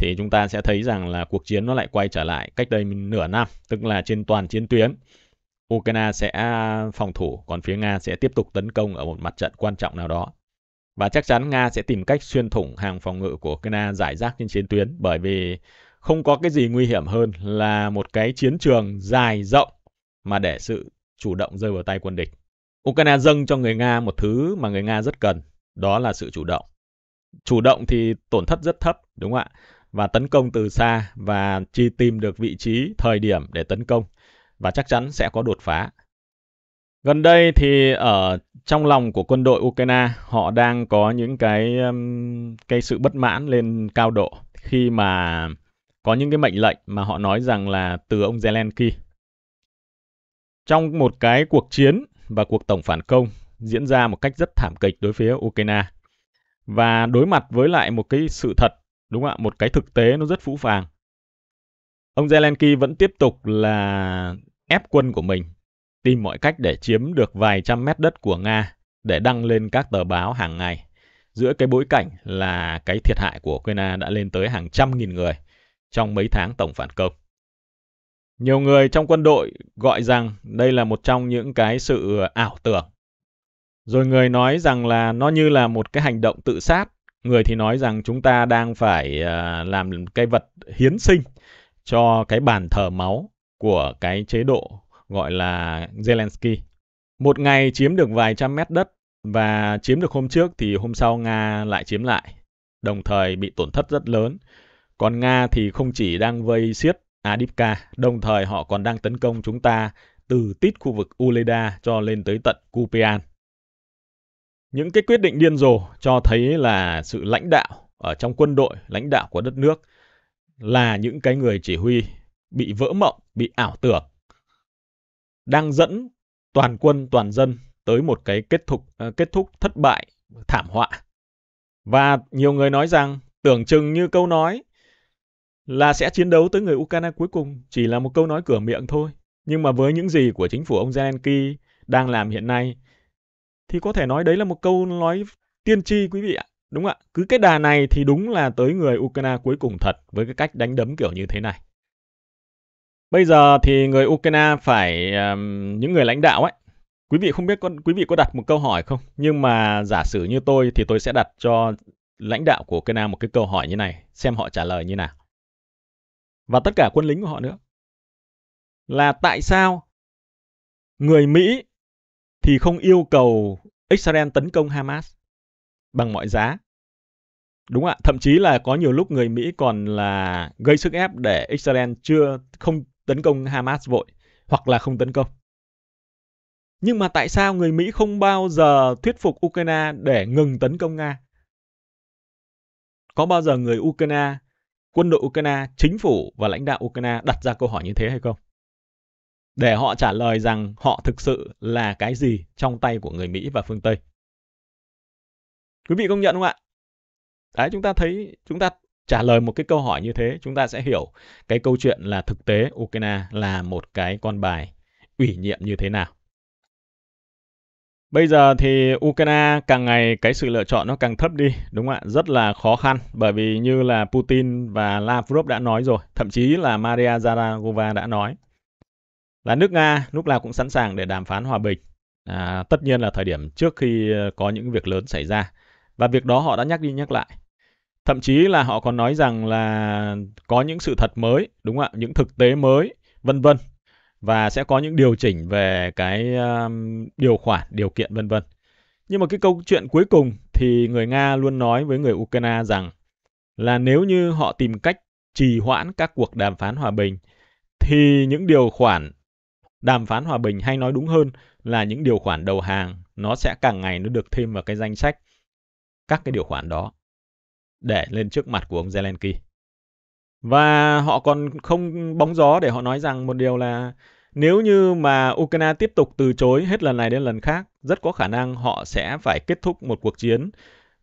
thì chúng ta sẽ thấy rằng là cuộc chiến nó lại quay trở lại cách đây nửa năm, tức là trên toàn chiến tuyến. Ukraine sẽ à, phòng thủ, còn phía Nga sẽ tiếp tục tấn công ở một mặt trận quan trọng nào đó. Và chắc chắn Nga sẽ tìm cách xuyên thủng hàng phòng ngự của Ukraine giải rác trên chiến tuyến bởi vì không có cái gì nguy hiểm hơn là một cái chiến trường dài rộng mà để sự chủ động rơi vào tay quân địch. Ukraine dâng cho người Nga một thứ mà người Nga rất cần, đó là sự chủ động. Chủ động thì tổn thất rất thấp, đúng không ạ? và tấn công từ xa và chi tìm được vị trí, thời điểm để tấn công và chắc chắn sẽ có đột phá. Gần đây thì ở trong lòng của quân đội Ukraine họ đang có những cái um, cái sự bất mãn lên cao độ khi mà có những cái mệnh lệnh mà họ nói rằng là từ ông Zelensky. Trong một cái cuộc chiến và cuộc tổng phản công diễn ra một cách rất thảm kịch đối phía Ukraine. Và đối mặt với lại một cái sự thật Đúng không ạ? Một cái thực tế nó rất phũ phàng. Ông Zelensky vẫn tiếp tục là ép quân của mình, tìm mọi cách để chiếm được vài trăm mét đất của Nga để đăng lên các tờ báo hàng ngày. Giữa cái bối cảnh là cái thiệt hại của Ukraine đã lên tới hàng trăm nghìn người trong mấy tháng tổng phản công. Nhiều người trong quân đội gọi rằng đây là một trong những cái sự ảo tưởng. Rồi người nói rằng là nó như là một cái hành động tự sát người thì nói rằng chúng ta đang phải uh, làm cái vật hiến sinh cho cái bàn thờ máu của cái chế độ gọi là Zelensky. Một ngày chiếm được vài trăm mét đất và chiếm được hôm trước thì hôm sau Nga lại chiếm lại, đồng thời bị tổn thất rất lớn. Còn Nga thì không chỉ đang vây xiết Adipka, đồng thời họ còn đang tấn công chúng ta từ tít khu vực Uleda cho lên tới tận Kupian. Những cái quyết định điên rồ cho thấy là sự lãnh đạo ở trong quân đội, lãnh đạo của đất nước là những cái người chỉ huy bị vỡ mộng, bị ảo tưởng, đang dẫn toàn quân, toàn dân tới một cái kết thúc ờ, kết thúc thất bại, thảm họa. Và nhiều người nói rằng tưởng chừng như câu nói là sẽ chiến đấu tới người Ukraine cuối cùng chỉ là một câu nói cửa miệng thôi. Nhưng mà với những gì của chính phủ ông Zelensky đang làm hiện nay thì có thể nói đấy là một câu nói tiên tri quý vị ạ. Đúng ạ, cứ cái đà này thì đúng là tới người Ukraine cuối cùng thật với cái cách đánh đấm kiểu như thế này. Bây giờ thì người Ukraine phải um, những người lãnh đạo ấy. Quý vị không biết có quý vị có đặt một câu hỏi không? Nhưng mà giả sử như tôi thì tôi sẽ đặt cho lãnh đạo của Ukraine một cái câu hỏi như này, xem họ trả lời như nào. Và tất cả quân lính của họ nữa. Là tại sao người Mỹ thì không yêu cầu Israel tấn công Hamas bằng mọi giá. Đúng ạ, thậm chí là có nhiều lúc người Mỹ còn là gây sức ép để Israel chưa không tấn công Hamas vội hoặc là không tấn công. Nhưng mà tại sao người Mỹ không bao giờ thuyết phục Ukraine để ngừng tấn công Nga? Có bao giờ người Ukraine, quân đội Ukraine, chính phủ và lãnh đạo Ukraine đặt ra câu hỏi như thế hay không? để họ trả lời rằng họ thực sự là cái gì trong tay của người Mỹ và phương Tây. Quý vị công nhận không ạ? Đấy, chúng ta thấy, chúng ta trả lời một cái câu hỏi như thế, chúng ta sẽ hiểu cái câu chuyện là thực tế Ukraine là một cái con bài ủy nhiệm như thế nào. Bây giờ thì Ukraine càng ngày cái sự lựa chọn nó càng thấp đi, đúng không ạ? Rất là khó khăn bởi vì như là Putin và Lavrov đã nói rồi, thậm chí là Maria Zaragova đã nói là nước Nga lúc nào cũng sẵn sàng để đàm phán hòa bình. À, tất nhiên là thời điểm trước khi ờ, có những việc lớn xảy ra. Và việc đó họ đã nhắc đi nhắc lại. Thậm chí là họ còn nói rằng là có những sự thật mới, đúng không ạ? Những thực tế mới, vân vân. Và sẽ có những điều chỉnh về cái um, điều khoản, điều kiện vân vân. Nhưng mà cái câu chuyện cuối cùng thì người Nga luôn nói với người Ukraine rằng là nếu như họ tìm cách trì hoãn các cuộc đàm phán hòa bình thì những điều khoản Đàm phán hòa bình hay nói đúng hơn là những điều khoản đầu hàng, nó sẽ càng ngày nó được thêm vào cái danh sách các cái điều khoản đó để lên trước mặt của ông Zelensky. Và họ còn không bóng gió để họ nói rằng một điều là nếu như mà Ukraine tiếp tục từ chối hết lần này đến lần khác, rất có khả năng họ sẽ phải kết thúc một cuộc chiến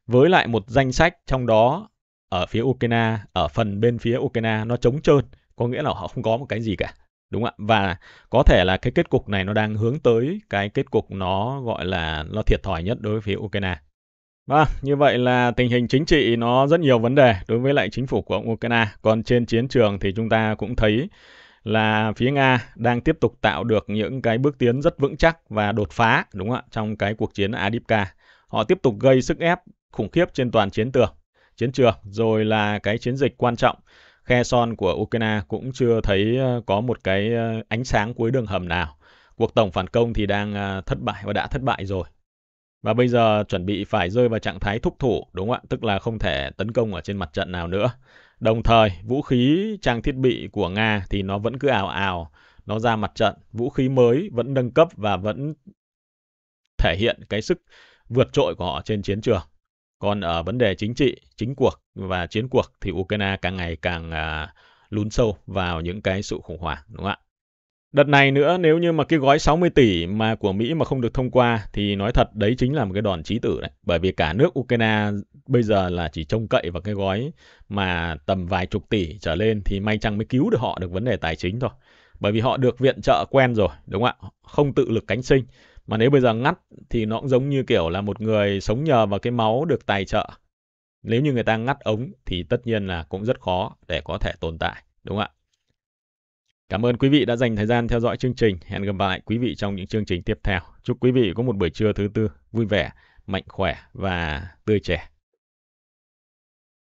với lại một danh sách trong đó ở phía Ukraine, ở phần bên phía Ukraine nó trống trơn, có nghĩa là họ không có một cái gì cả đúng không ạ và có thể là cái kết cục này nó đang hướng tới cái kết cục nó gọi là nó thiệt thòi nhất đối với phía Ukraine và vâng, như vậy là tình hình chính trị nó rất nhiều vấn đề đối với lại chính phủ của Ukraine còn trên chiến trường thì chúng ta cũng thấy là phía Nga đang tiếp tục tạo được những cái bước tiến rất vững chắc và đột phá đúng không ạ trong cái cuộc chiến Adipka họ tiếp tục gây sức ép khủng khiếp trên toàn chiến trường chiến trường rồi là cái chiến dịch quan trọng Khe son của Ukraine cũng chưa thấy ờ, có một cái ờ, ánh sáng cuối đường hầm nào. Cuộc tổng phản công thì đang ờ, thất bại và đã thất bại rồi. Và bây giờ chuẩn bị phải rơi vào trạng thái thúc thủ, đúng không ạ? Tức là không thể tấn công ở trên mặt trận nào nữa. Đồng thời, vũ khí, trang thiết bị của Nga thì nó vẫn cứ ảo ảo, nó ra mặt trận. Vũ khí mới vẫn nâng cấp và vẫn thể hiện cái sức vượt trội của họ trên chiến trường. Còn ở vấn đề chính trị, chính cuộc và chiến cuộc thì Ukraine càng ngày càng à, lún sâu vào những cái sự khủng hoảng, đúng không ạ? Đợt này nữa nếu như mà cái gói 60 tỷ mà của Mỹ mà không được thông qua thì nói thật đấy chính là một cái đòn chí tử đấy. Bởi vì cả nước Ukraine bây giờ là chỉ trông cậy vào cái gói mà tầm vài chục tỷ trở lên thì may chăng mới cứu được họ được vấn đề tài chính thôi. Bởi vì họ được viện trợ quen rồi, đúng không ạ? Không tự lực cánh sinh mà nếu bây giờ ngắt thì nó cũng giống như kiểu là một người sống nhờ vào cái máu được tài trợ. Nếu như người ta ngắt ống thì tất nhiên là cũng rất khó để có thể tồn tại, đúng không ạ? Cảm ơn quý vị đã dành thời gian theo dõi chương trình. Hẹn gặp lại quý vị trong những chương trình tiếp theo. Chúc quý vị có một buổi trưa thứ tư vui vẻ, mạnh khỏe và tươi trẻ.